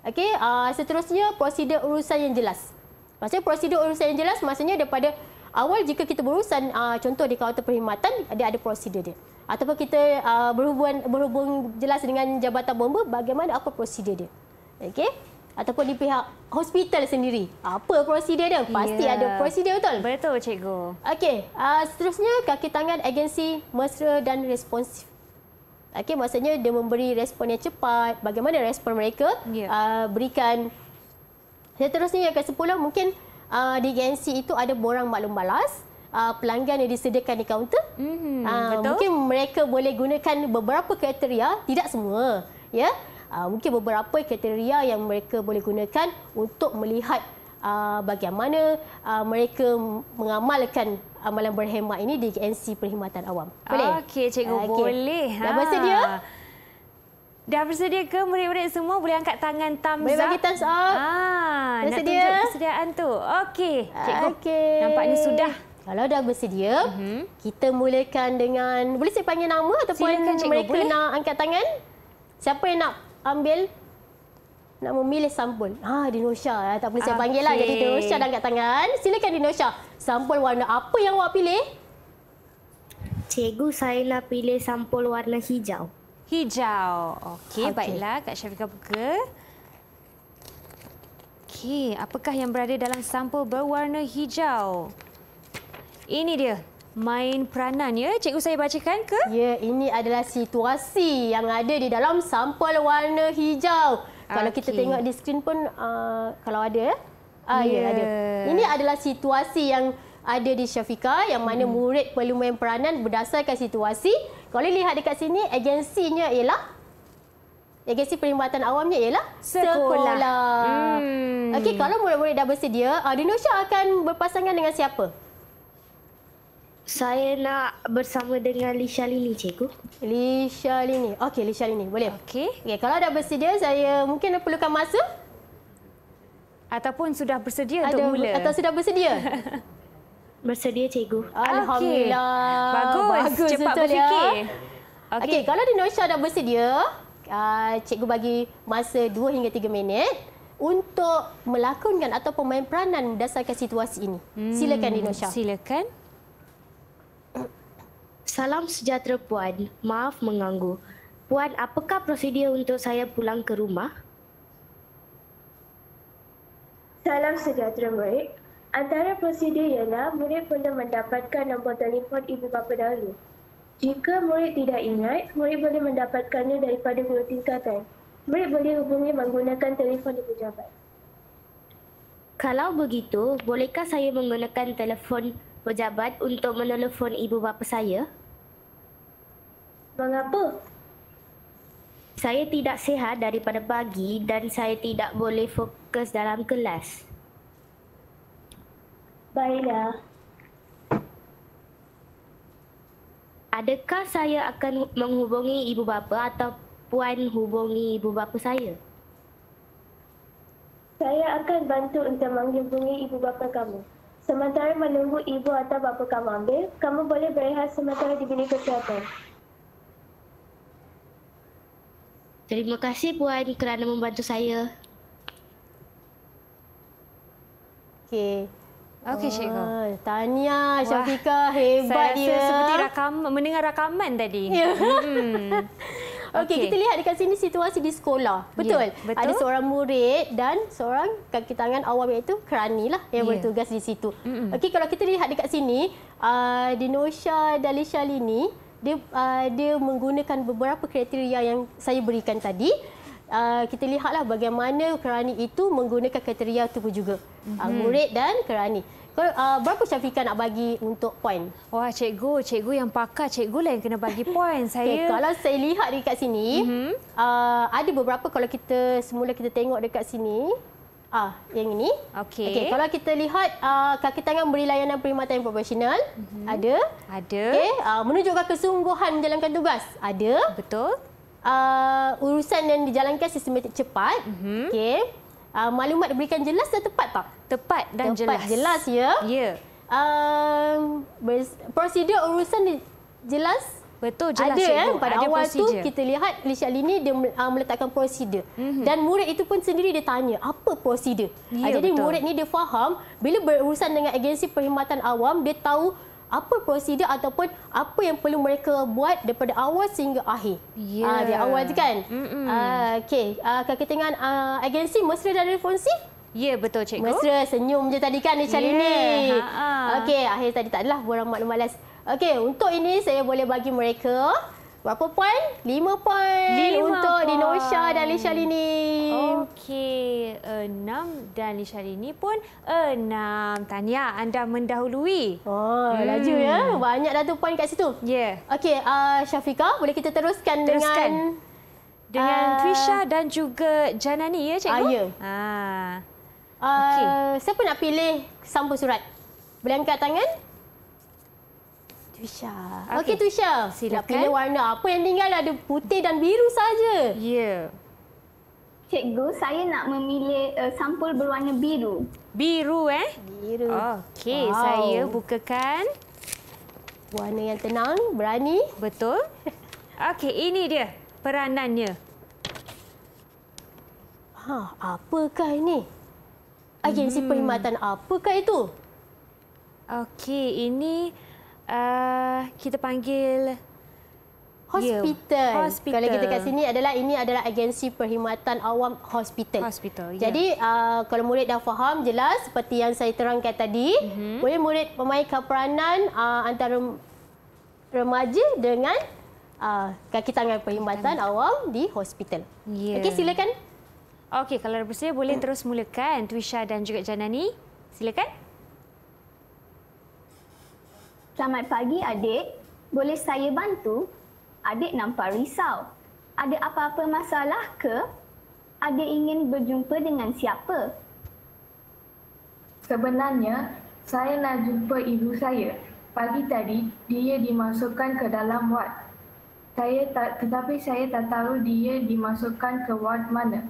okay. uh, seterusnya prosedur urusan yang jelas maksudnya prosedur urusan yang jelas maksudnya daripada awal jika kita berurusan uh, contoh di kawasan perkhidmatan dia ada prosedur dia ataupun kita uh, berhubung berhubung jelas dengan jabatan bomba bagaimana apa prosedur dia okey ataupun di pihak hospital sendiri. Apa prosedur dia? Pasti yeah. ada prosedur betul? Betul, cikgu. Okey, uh, seterusnya kaki tangan agensi mesra dan responsif. Okey, maksudnya dia memberi respon yang cepat. Bagaimana respon mereka? Yeah. Uh, berikan. Seterusnya yang ke-10 mungkin uh, di agensi itu ada borang maklum balas. Uh, pelanggan yang disediakan di kaunter. Mm -hmm. uh, mungkin mereka boleh gunakan beberapa kriteria, tidak semua. Ya. Yeah? Ah, mungkin beberapa kriteria yang mereka boleh gunakan untuk melihat ah, bagaimana ah, mereka mengamalkan amalan berhemat ini di NC Perkhidmatan Awam. Boleh? Okey, cikgu okay. boleh. Ha. Dah bersedia? Dah bersedia ke murid-murid semua boleh angkat tangan thumbs boleh up? Boleh bagi thumbs up. Ha, ah, nak sedia? tunjuk kesediaan tu. Okey, cikgu. Okay. Nampaknya sudah. Kalau dah bersedia, uh mhm. -huh. kita mulakan dengan... Boleh saya panggil nama ataupun Silakan, cikgu, mereka boleh? nak angkat tangan? Siapa yang nak ambil nak memilih sampul. Ha, Dinosha. Ha, tak boleh saya okay. panggil lah. Jadi Dinosha dah angkat tangan. Silakan Dinosha. Sampul warna apa yang awak pilih? Cikgu, saya nak pilih sampul warna hijau. Hijau. Okey, okay. baiklah. Kak Syafiqah buka. Okey, apakah yang berada dalam sampul berwarna hijau? Ini dia main peranan ya. Cikgu saya bacakan ke? Ya, ini adalah situasi yang ada di dalam sampul warna hijau. Kalau kita tengok di skrin pun uh, kalau ada eh? ah, ya. Ah, yeah. ya ada. Ini adalah situasi yang ada di Syafika yang mana hmm. murid perlu main peranan berdasarkan situasi. Kalau lihat dekat sini agensinya ialah agensi perlibatan awamnya ialah sekolah. sekolah. Hmm. Okey, kalau murid-murid dah bersedia, Adinosha uh, akan berpasangan dengan siapa? Saya nak bersama dengan Lisha Lini, cikgu. Lisha Lini. Okey, Lisha Lini. Boleh? Okey. Okay, kalau dah bersedia, saya mungkin nak perlukan masa. Ataupun sudah bersedia Ada, untuk mula. Atau sudah bersedia? bersedia, cikgu. Alhamdulillah. Okay. Bagus. Bagus. Cepat ya. berfikir. Okey, okay, kalau Dinosha dah bersedia, ah, cikgu bagi masa 2 hingga 3 minit untuk melakonkan atau pemain peranan berdasarkan situasi ini. Hmm, silakan, Dinosha. Silakan. Salam sejahtera puan. Maaf mengganggu. Puan, apakah prosedur untuk saya pulang ke rumah? Salam sejahtera murid. Antara prosedur ialah murid perlu mendapatkan nombor telefon ibu bapa dahulu. Jika murid tidak ingat, murid boleh mendapatkannya daripada guru tingkatan. Murid boleh hubungi menggunakan telefon ibu jabat. Kalau begitu, bolehkah saya menggunakan telefon pejabat untuk menelefon ibu bapa saya? Mengapa? Saya tidak sihat daripada pagi dan saya tidak boleh fokus dalam kelas. Baiklah. Adakah saya akan menghubungi ibu bapa atau puan hubungi ibu bapa saya? Saya akan bantu untuk menghubungi ibu bapa kamu. Sementara menunggu ibu atau bapa kamu ambil, kamu boleh berehat sementara di bilik kesihatan. Terima kasih Puan kerana membantu saya. Okey. Okey, Syekh. Ah, oh, Tania, Syafika, hebat saya dia. Saya rasa seperti rakam, mendengar rakaman tadi. Yeah. Hmm. Okey, okay. kita lihat dekat sini situasi di sekolah. Ya, betul? Yeah, betul. Ada seorang murid dan seorang kaki tangan awam iaitu lah yang yeah. Ya. bertugas di situ. Mm -mm. Okey, kalau kita lihat dekat sini, uh, Dinosha Dalisha Lini, dia, uh, dia menggunakan beberapa kriteria yang saya berikan tadi. Uh, kita lihatlah bagaimana kerani itu menggunakan kriteria tersebut juga. uh, murid dan kerani. Kau, uh, berapa Syafiqah nak bagi untuk poin? Wah, cikgu. Cikgu yang pakar. Cikgu lah yang kena bagi poin. saya. Okay, kalau saya lihat dekat sini, mm-hmm. uh, ada beberapa kalau kita semula kita tengok dekat sini. Ah, yang ini. Okey. Okey, kalau kita lihat uh, kaki tangan beri layanan perkhidmatan yang profesional, mm-hmm. ada? Ada. Okey, uh, menunjukkan kesungguhan menjalankan tugas. Ada. Betul. Uh, urusan yang dijalankan sistematik cepat. Mm-hmm. Okey uh, maklumat diberikan jelas dan tepat tak? Tepat dan tepat jelas. jelas ya. Ya. Uh, prosedur urusan jelas? Betul jelas. Ada ya, pada ada awal prosedur. tu kita lihat Lisha Lini dia uh, meletakkan prosedur. Mm -hmm. Dan murid itu pun sendiri dia tanya, apa prosedur? Ya, uh, jadi betul. murid ni dia faham bila berurusan dengan agensi perkhidmatan awam, dia tahu apa prosedur ataupun apa yang perlu mereka buat daripada awal sehingga akhir. Yeah. Ya. Uh, dari awal tu kan. Uh, Okey, uh, ah, kakak dengan uh, ah, agensi mesra dan responsif? Ya, yeah, betul cikgu. Mesra, senyum je tadi kan Nisha yeah. ini. Okey, akhir tadi tak adalah borang maklum malas. Okey, untuk ini saya boleh bagi mereka... Berapa poin? 5 poin untuk point. Dinosha dan Lisha Lini. Okey, 6 dan Lisha Lini pun 6. Tanya, anda mendahului. Oh, hmm. laju ya. Banyak dah tu poin kat situ. Ya. Yeah. Okey, uh, Syafika, boleh kita teruskan, teruskan. dengan dengan uh, Trisha dan juga Janani ya, cikgu? Ah, ya. Ha. Uh, ya. Ah. Uh, okay. siapa nak pilih sampul surat? Boleh angkat tangan? Tusha. Okey okay, Tusha. Silakan. Pilih warna apa yang tinggal ada putih dan biru saja. Ya. Yeah. Cikgu, saya nak memilih uh, sampul berwarna biru. Biru eh? Biru. Okey, wow. saya bukakan. Warna yang tenang, berani. Betul. Okey, ini dia peranannya. Ha, apakah ini? Agensi hmm. perkhidmatan apakah itu? Okey, ini uh, kita panggil hospital. Yeah. hospital. Kalau kita kat sini adalah ini adalah agensi perkhidmatan awam hospital. Hospital. Yeah. Jadi uh, kalau murid dah faham jelas seperti yang saya terangkan tadi, mm-hmm. boleh murid memainkan peranan uh, eh, antara remaja dengan uh, kaki tangan perkhidmatan mm-hmm. awam di hospital. Yeah. Okey silakan. Okey kalau bersedia boleh mm. terus mulakan Twisha dan juga Janani. Silakan. Selamat pagi adik. Boleh saya bantu? Adik nampak risau. Ada apa-apa masalah ke? Adik ingin berjumpa dengan siapa? Sebenarnya, saya nak jumpa ibu saya. Pagi tadi, dia dimasukkan ke dalam ward. Saya ta- tetapi saya tak tahu dia dimasukkan ke ward mana.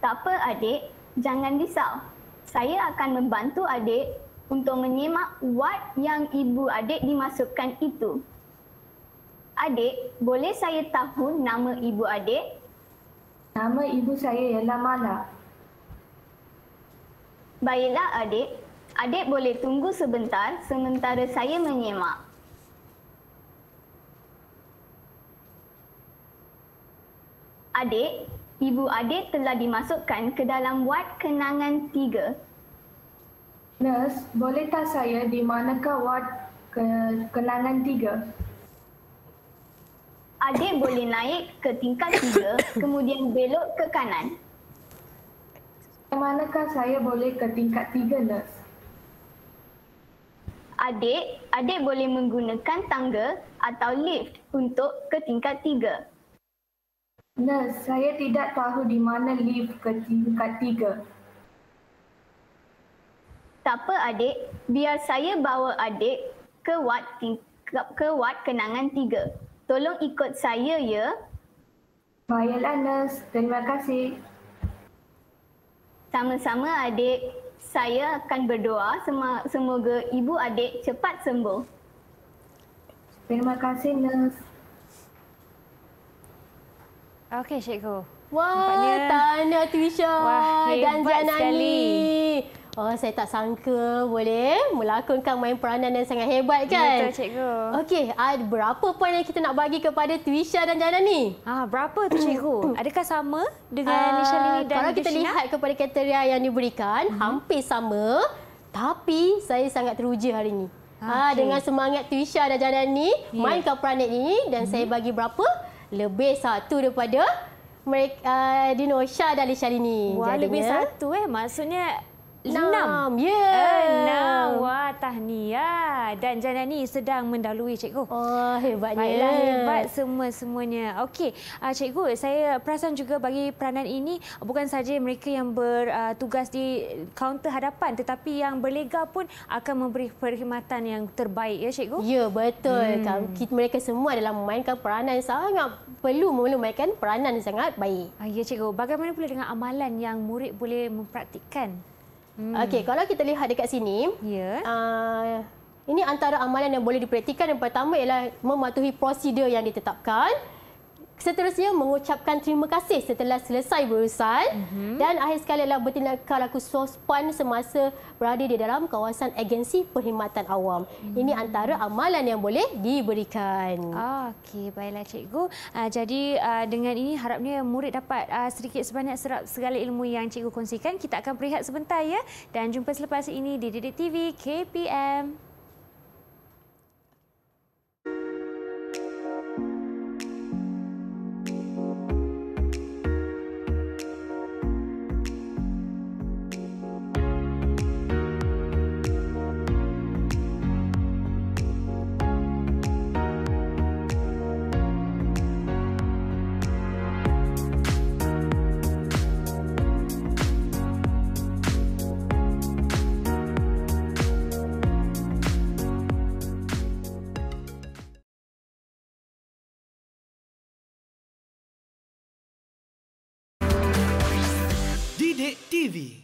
Tak apa, adik. Jangan risau. Saya akan membantu adik untuk menyemak What yang ibu adik dimasukkan itu. Adik, boleh saya tahu nama ibu adik? Nama ibu saya ialah Mala. Baiklah adik, adik boleh tunggu sebentar sementara saya menyemak. Adik, ibu adik telah dimasukkan ke dalam wad kenangan tiga. Nurse, boleh tak saya di manakah ward ke kenangan tiga? Adik boleh naik ke tingkat tiga, kemudian belok ke kanan. Di Manakah saya boleh ke tingkat tiga, nurse? Adik, adik boleh menggunakan tangga atau lift untuk ke tingkat tiga. Nurse, saya tidak tahu di mana lift ke tingkat tiga tak apa adik, biar saya bawa adik ke wad, ke wad kenangan tiga. Tolong ikut saya ya. Baiklah, Nas. Terima kasih. Sama-sama adik. Saya akan berdoa semoga ibu adik cepat sembuh. Terima kasih, Nas. Okey, Cikgu. Wah, tanya tahniah Tisha Wah, dan Zainali. Sekali. Oh, saya tak sangka boleh melakonkan main peranan yang sangat hebat kan? Betul, cikgu. Okey, ada berapa poin yang kita nak bagi kepada Twisha dan Jana ni? Ah, berapa tu cikgu? Adakah sama dengan uh, Nisha Lini dan Kalau kita lihat kepada kriteria yang diberikan, uh hampir sama. Tapi saya sangat teruja hari ini. Ah, okay. dengan semangat Twisha dan Jana ni, yeah. mainkan peranan ini dan uh saya bagi berapa? Lebih satu daripada mereka uh, Dino Shah dan Lishalini. Wah, Jadinya, lebih satu eh. Maksudnya Enam. Ya. Enam. Wah, tahniah. Dan Jana sedang mendalui cikgu. Oh, hebatnya. Baiklah, hebat semua-semuanya. Okey, uh, cikgu, saya perasan juga bagi peranan ini, bukan saja mereka yang bertugas ah, di kaunter hadapan, tetapi yang berlega pun akan memberi perkhidmatan yang terbaik, ya cikgu? Ya, betul. Hmm. Mereka semua adalah memainkan peranan sangat perlu memainkan peranan yang sangat baik. Ah, ya, cikgu. Bagaimana pula dengan amalan yang murid boleh mempraktikkan? Hmm. Okey, kalau kita lihat dekat sini, yeah. uh, ini antara amalan yang boleh dipraktikan. Yang pertama ialah mematuhi prosedur yang ditetapkan seterusnya mengucapkan terima kasih setelah selesai berurusan mm-hmm. dan akhir sekali adalah bertindakan laku sospan semasa berada di dalam kawasan agensi perkhidmatan awam. Mm-hmm. Ini antara amalan yang boleh diberikan. Okey, baiklah cikgu. Ah, jadi ah, dengan ini harapnya murid dapat ah, sedikit sebanyak serap segala ilmu yang cikgu kongsikan. Kita akan berehat sebentar ya dan jumpa selepas ini di Didik TV KPM.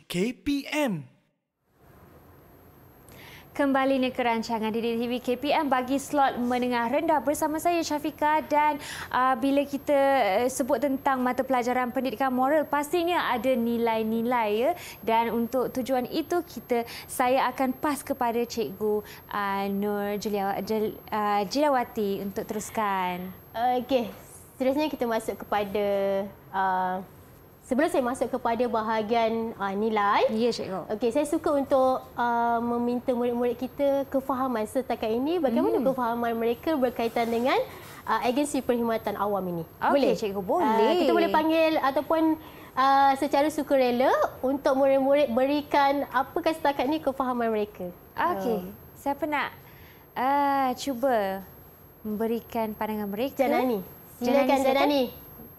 KPM. Kembali ke rancangan Dini TV KPM bagi slot menengah rendah bersama saya Syafika dan uh, bila kita uh, sebut tentang mata pelajaran pendidikan moral pastinya ada nilai-nilai ya dan untuk tujuan itu kita saya akan pas kepada cikgu uh, Nur uh, Jilawati untuk teruskan. Okey, seterusnya kita masuk kepada uh, Sebelum saya masuk kepada bahagian uh, nilai, ya, okay, saya suka untuk uh, meminta murid-murid kita kefahaman setakat ini bagaimana hmm. kefahaman mereka berkaitan dengan uh, agensi perkhidmatan awam ini. Okay, boleh? Cikgu, boleh. Uh, kita boleh panggil ataupun uh, secara sukarela untuk murid-murid berikan apakah setakat ini kefahaman mereka. Okey, uh. siapa nak uh, cuba memberikan pandangan mereka? Janani. Silakan, Janani. Silakan. Janani.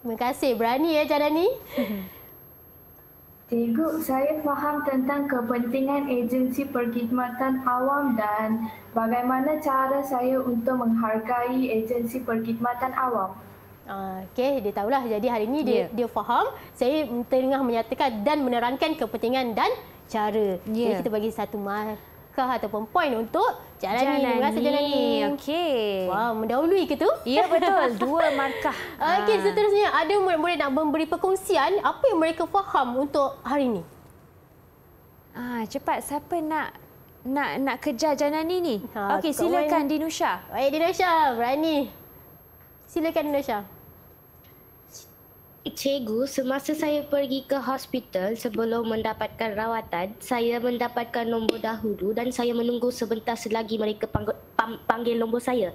Terima kasih. Berani ya Janani. Cikgu, saya faham tentang kepentingan agensi perkhidmatan awam dan bagaimana cara saya untuk menghargai agensi perkhidmatan awam. Okey, dia tahulah. Jadi hari ini dia, yeah. dia faham. Saya tengah menyatakan dan menerangkan kepentingan dan cara. Yeah. Jadi ya. kita bagi satu mahal langkah ataupun point untuk jalan ni. Terima kasih jalan ni. Okey. Wow, mendahului ke tu? Ya, betul. Dua markah. Okey, ah. seterusnya ada murid-murid nak memberi perkongsian apa yang mereka faham untuk hari ini? Ah, cepat. Siapa nak nak nak kejar jalan ni? Ha, Okey, silakan Dinusha. Baik, Dinusha. Berani. Silakan Dinusha. Cikgu, semasa saya pergi ke hospital sebelum mendapatkan rawatan, saya mendapatkan nombor dahulu dan saya menunggu sebentar lagi mereka panggil, panggil nombor saya.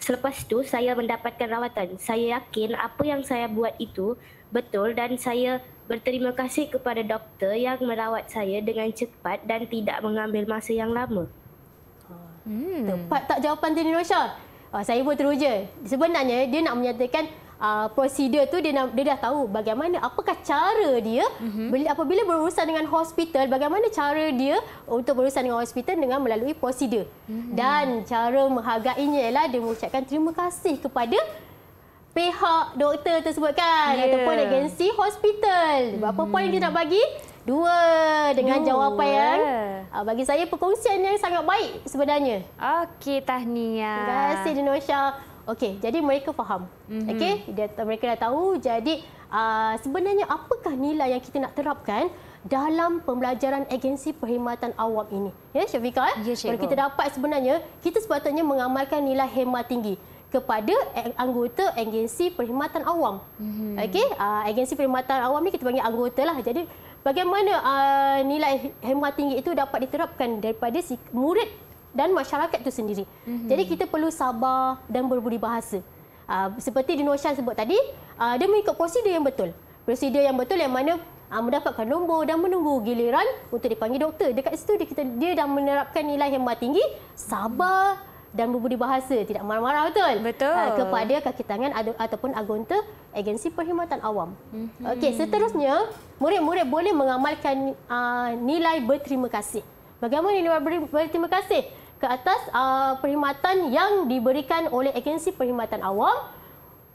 Selepas itu, saya mendapatkan rawatan. Saya yakin apa yang saya buat itu betul dan saya berterima kasih kepada doktor yang merawat saya dengan cepat dan tidak mengambil masa yang lama. Hmm. Tepat tak jawapan Tini Roshan? Oh, saya pun teruja. Sebenarnya, dia nak menyatakan uh, prosedur tu dia, dia dah tahu bagaimana apakah cara dia mm -hmm. apabila berurusan dengan hospital bagaimana cara dia untuk berurusan dengan hospital dengan melalui prosedur mm -hmm. dan cara menghargainya ialah dia mengucapkan terima kasih kepada pihak doktor tersebut kan yeah. ataupun agensi hospital berapa mm -hmm. poin dia nak bagi Dua dengan Dua. jawapan yang ya. uh, bagi saya perkongsian yang sangat baik sebenarnya. Okey, tahniah. Terima kasih, Dinosha. Okey, jadi mereka faham. Mm-hmm. Okey, dia mereka dah tahu. Jadi uh, sebenarnya apakah nilai yang kita nak terapkan dalam pembelajaran agensi perkhidmatan awam ini? Ya, Syafika. Eh? Ya, Kalau kita dapat sebenarnya kita sepatutnya mengamalkan nilai hemat tinggi kepada anggota agensi perkhidmatan awam. Mm-hmm. Okey, uh, agensi perkhidmatan awam ni kita panggil anggota lah. Jadi bagaimana uh, nilai hemat tinggi itu dapat diterapkan daripada si murid dan masyarakat itu sendiri. Mm-hmm. Jadi kita perlu sabar dan berbudi bahasa. Uh, seperti Dinosha sebut tadi, uh, dia mengikut prosedur yang betul. Prosedur yang betul yang mana uh, mendapatkan nombor dan menunggu giliran untuk dipanggil doktor. Dekat situ dia, kita, dia dah menerapkan nilai yang tinggi, sabar dan berbudi bahasa. Tidak marah-marah betul? Betul. Uh, kepada kaki tangan ada, ataupun agonta agensi perkhidmatan awam. Mm-hmm. Okey, seterusnya, murid-murid boleh mengamalkan uh, nilai berterima kasih. Bagaimana ini beri, beri terima kasih ke atas uh, perkhidmatan yang diberikan oleh agensi perkhidmatan awam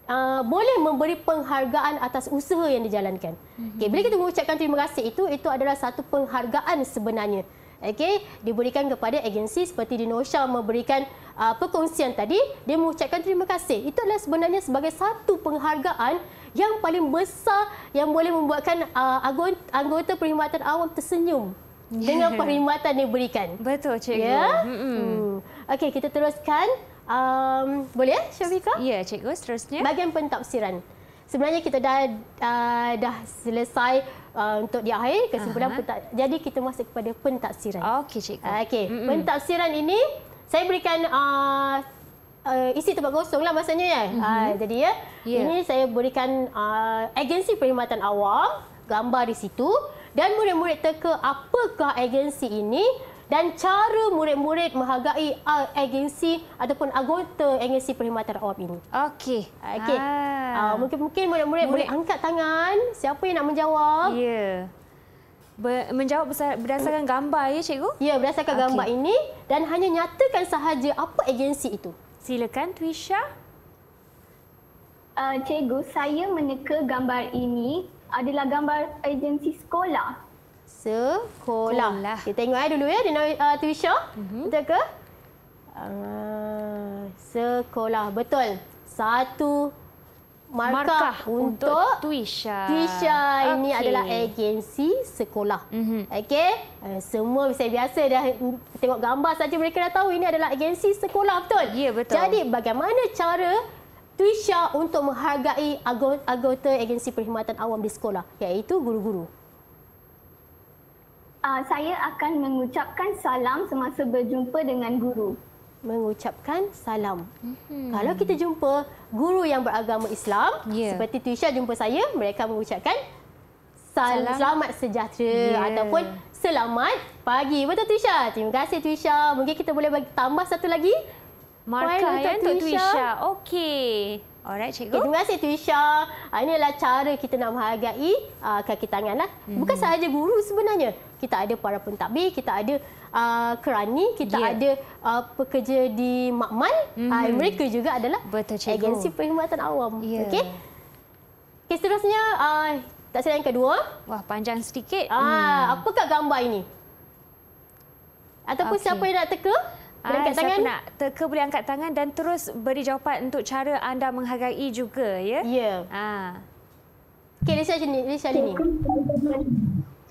Uh, boleh memberi penghargaan atas usaha yang dijalankan. Mhm. Okay, bila kita mengucapkan terima kasih itu, itu adalah satu penghargaan sebenarnya. Okay, diberikan kepada agensi seperti Dinosha memberikan uh, perkongsian tadi, dia mengucapkan terima kasih. Itu adalah sebenarnya sebagai satu penghargaan yang paling besar yang boleh membuatkan uh, anggota perkhidmatan awam tersenyum dengan perkhidmatan dia berikan. Betul, Cikgu. Ya? Hmm. Okey, kita teruskan. Um, boleh, Syafika? Ya, Cikgu, seterusnya. Bagian pentafsiran. Sebenarnya kita dah uh, dah selesai uh, untuk di akhir kesimpulan pentak. Jadi kita masuk kepada pentaksiran. Okey, Cikgu. Ah, okey, pentaksiran ini saya berikan uh, Uh, isi tempat kosong lah maksudnya ya. Mm -hmm. uh, jadi ya, yeah. ini saya berikan uh, agensi perkhidmatan awam, gambar di situ dan murid-murid teka apakah agensi ini dan cara murid-murid menghargai uh, agensi ataupun anggota agensi perkhidmatan awam ini. Okey. Okey. Ah. Uh, mungkin mungkin murid-murid boleh angkat tangan siapa yang nak menjawab? Ya. Yeah. Menjawab berdasarkan gambar ya cikgu? Ya, yeah, berdasarkan gambar ini dan hanya nyatakan sahaja apa agensi itu. Silakan Twisha. Uh, cikgu, saya meneka gambar ini adalah gambar agensi sekolah. Sekolah. sekolah. Kita tengok eh, dulu ya, dia nak uh, tuition. Mm-hmm. Betul ke? Uh, sekolah. Betul. Satu markah, markah untuk, untuk tuition. Tuition okay. ini adalah agensi sekolah. Mm-hmm. Okey? Uh, semua biasa-biasa dah tengok gambar saja mereka dah tahu ini adalah agensi sekolah. Betul? Ya, yeah, betul. Jadi bagaimana cara Trisha untuk menghargai anggota agensi perkhidmatan awam di sekolah iaitu guru-guru. Uh, saya akan mengucapkan salam semasa berjumpa dengan guru. Mengucapkan salam. Mm-hmm. Kalau kita jumpa guru yang beragama Islam yeah. seperti Trisha jumpa saya, mereka mengucapkan salam selamat sejahtera yeah. ataupun selamat pagi. Betul Trisha? Terima kasih Trisha. Mungkin kita boleh tambah satu lagi. Markah Puan ya untuk Tuisha. Okey. Alright, cikgu. Okay, terima kasih Tuisha. Ini adalah cara kita nak menghargai uh, kaki tanganlah. Hmm. Bukan sahaja guru sebenarnya. Kita ada para pentadbir, kita ada uh, kerani, kita yeah. ada uh, pekerja di makmal. Hmm. Uh, mereka juga adalah Betul, agensi perkhidmatan awam. Yeah. Okey. Okey, seterusnya uh, tak silap yang kedua. Wah, panjang sedikit. uh, ah, hmm. apakah gambar ini? Ataupun okay. siapa yang nak teka? Boleh angkat tangan? Siapa nak teka boleh angkat tangan dan terus beri jawapan untuk cara anda menghargai juga. Ya. Yeah. Aa. Ha. Okey, Lisa macam ni. Lisa ni.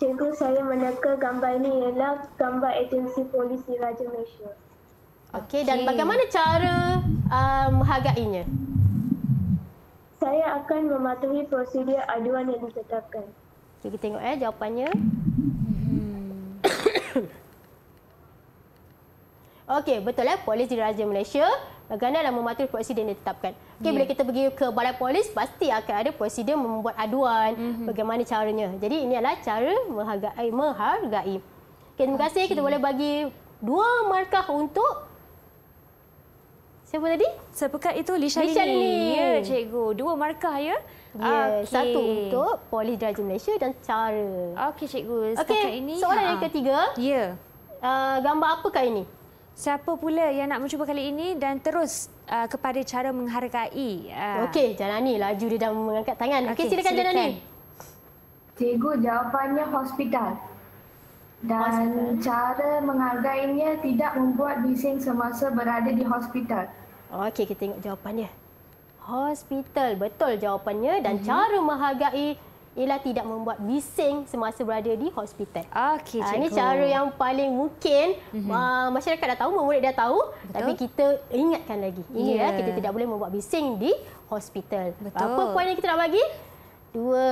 Cikgu saya menangka gambar ini ialah gambar agensi polis di Raja Malaysia. Okey, dan bagaimana cara uh, menghargainya? saya akan mematuhi prosedur aduan yang ditetapkan. Okay, kita tengok eh, jawapannya. Okey, betul eh polis diraja Malaysia bagaimana dalam mematuhi prosedur yang ditetapkan. Okey, yeah. bila kita pergi ke balai polis pasti akan ada prosedur membuat aduan mm -hmm. bagaimana caranya. Jadi ini adalah cara menghargai menghargai. Okay, terima kasih okay. kita boleh bagi dua markah untuk Siapa tadi? Sepekat itu Lisha Lini. Lisha Lini. Ya, cikgu. Dua markah, ya? Ya. Okay. Satu untuk Polis Diraja Malaysia dan cara. Okey, cikgu. Sepekat okay. ini. Soalan yang ha. ketiga. Ya. Uh, gambar apakah ini? Siapa pula yang nak mencuba kali ini dan terus uh, kepada cara menghargai? Uh... Okey, Janani laju dia dah mengangkat tangan. Okey, okay, silakan, silakan Janani. Cikgu, jawapannya hospital. Dan hospital. cara menghargainya tidak membuat bising semasa berada di hospital. Okey, kita tengok jawapannya. Hospital, betul jawapannya dan hmm. cara menghargai ialah tidak membuat bising semasa berada di hospital. Okey, ah, cikgu. Ini cara yang paling mungkin mm-hmm. masyarakat dah tahu, murid dah tahu. Betul. Tapi kita ingatkan lagi. Ini yeah. Ya. kita tidak boleh membuat bising di hospital. Betul. Apa poin yang kita nak bagi? Dua.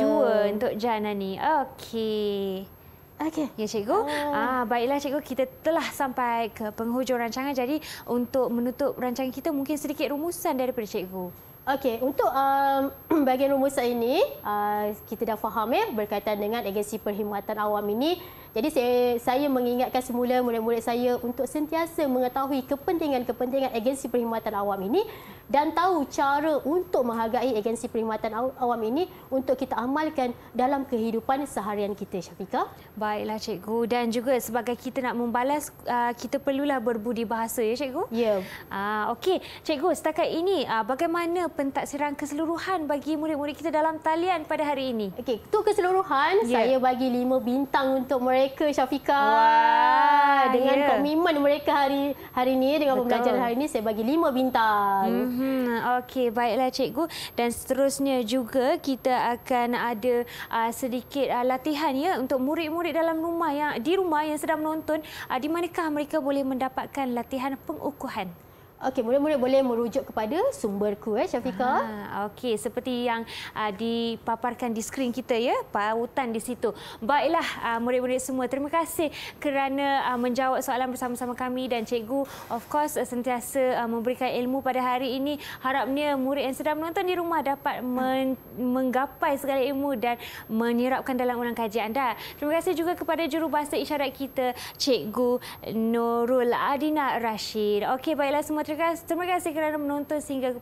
Dua untuk Jana ni. Okey. Okey. Ya, cikgu. Uh. Ah, baiklah, cikgu. Kita telah sampai ke penghujung rancangan. Jadi, untuk menutup rancangan kita, mungkin sedikit rumusan daripada cikgu. Okey, untuk um, bahagian rumusan ini, uh, kita dah faham ya berkaitan dengan agensi perkhidmatan awam ini jadi saya, saya mengingatkan semula murid-murid saya untuk sentiasa mengetahui kepentingan-kepentingan agensi perkhidmatan awam ini dan tahu cara untuk menghargai agensi perkhidmatan awam ini untuk kita amalkan dalam kehidupan seharian kita, Syafika. Baiklah, Cikgu. Dan juga sebagai kita nak membalas, uh, kita perlulah berbudi bahasa, ya, Cikgu? Ya. Ah, Okey, Cikgu, setakat ini ah, bagaimana pentaksiran keseluruhan bagi murid-murid kita dalam talian pada hari ini? Okey, itu keseluruhan. Ya. Saya bagi lima bintang untuk mereka mereka Syafika. Wah, dengan yeah. komitmen mereka hari hari ini dengan Betul. pembelajaran hari ini saya bagi lima bintang. Mm-hmm. Okey, baiklah cikgu dan seterusnya juga kita akan ada uh, sedikit uh, latihan ya untuk murid-murid dalam rumah yang di rumah yang sedang menonton uh, di manakah mereka boleh mendapatkan latihan pengukuhan? Okey, mula-mula boleh merujuk kepada sumberku eh Syafika. Ah, okey, seperti yang uh, dipaparkan di skrin kita ya, pautan di situ. Baiklah, uh, murid-murid semua, terima kasih kerana uh, menjawab soalan bersama-sama kami dan cikgu of course uh, sentiasa uh, memberikan ilmu pada hari ini. Harapnya murid yang sedang menonton di rumah dapat men- menggapai segala ilmu dan menyerapkan dalam ulang kaji anda. Terima kasih juga kepada jurubahasa isyarat kita, cikgu Nurul Adina Rashid. Okey, baiklah semua terima kasih kerana menonton sehingga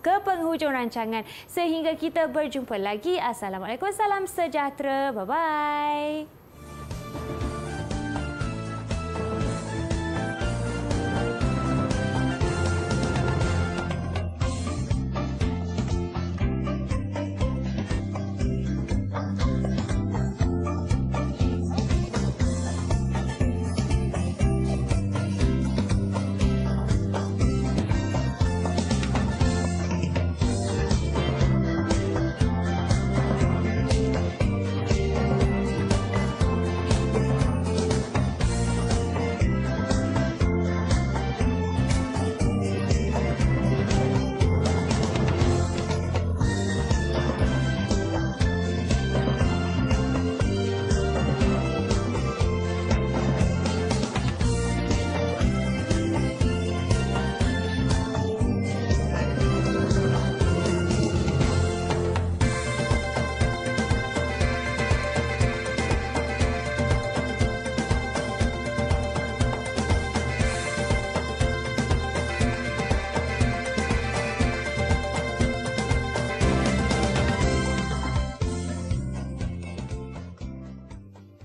ke penghujung rancangan. Sehingga kita berjumpa lagi. Assalamualaikum, salam sejahtera. Bye-bye.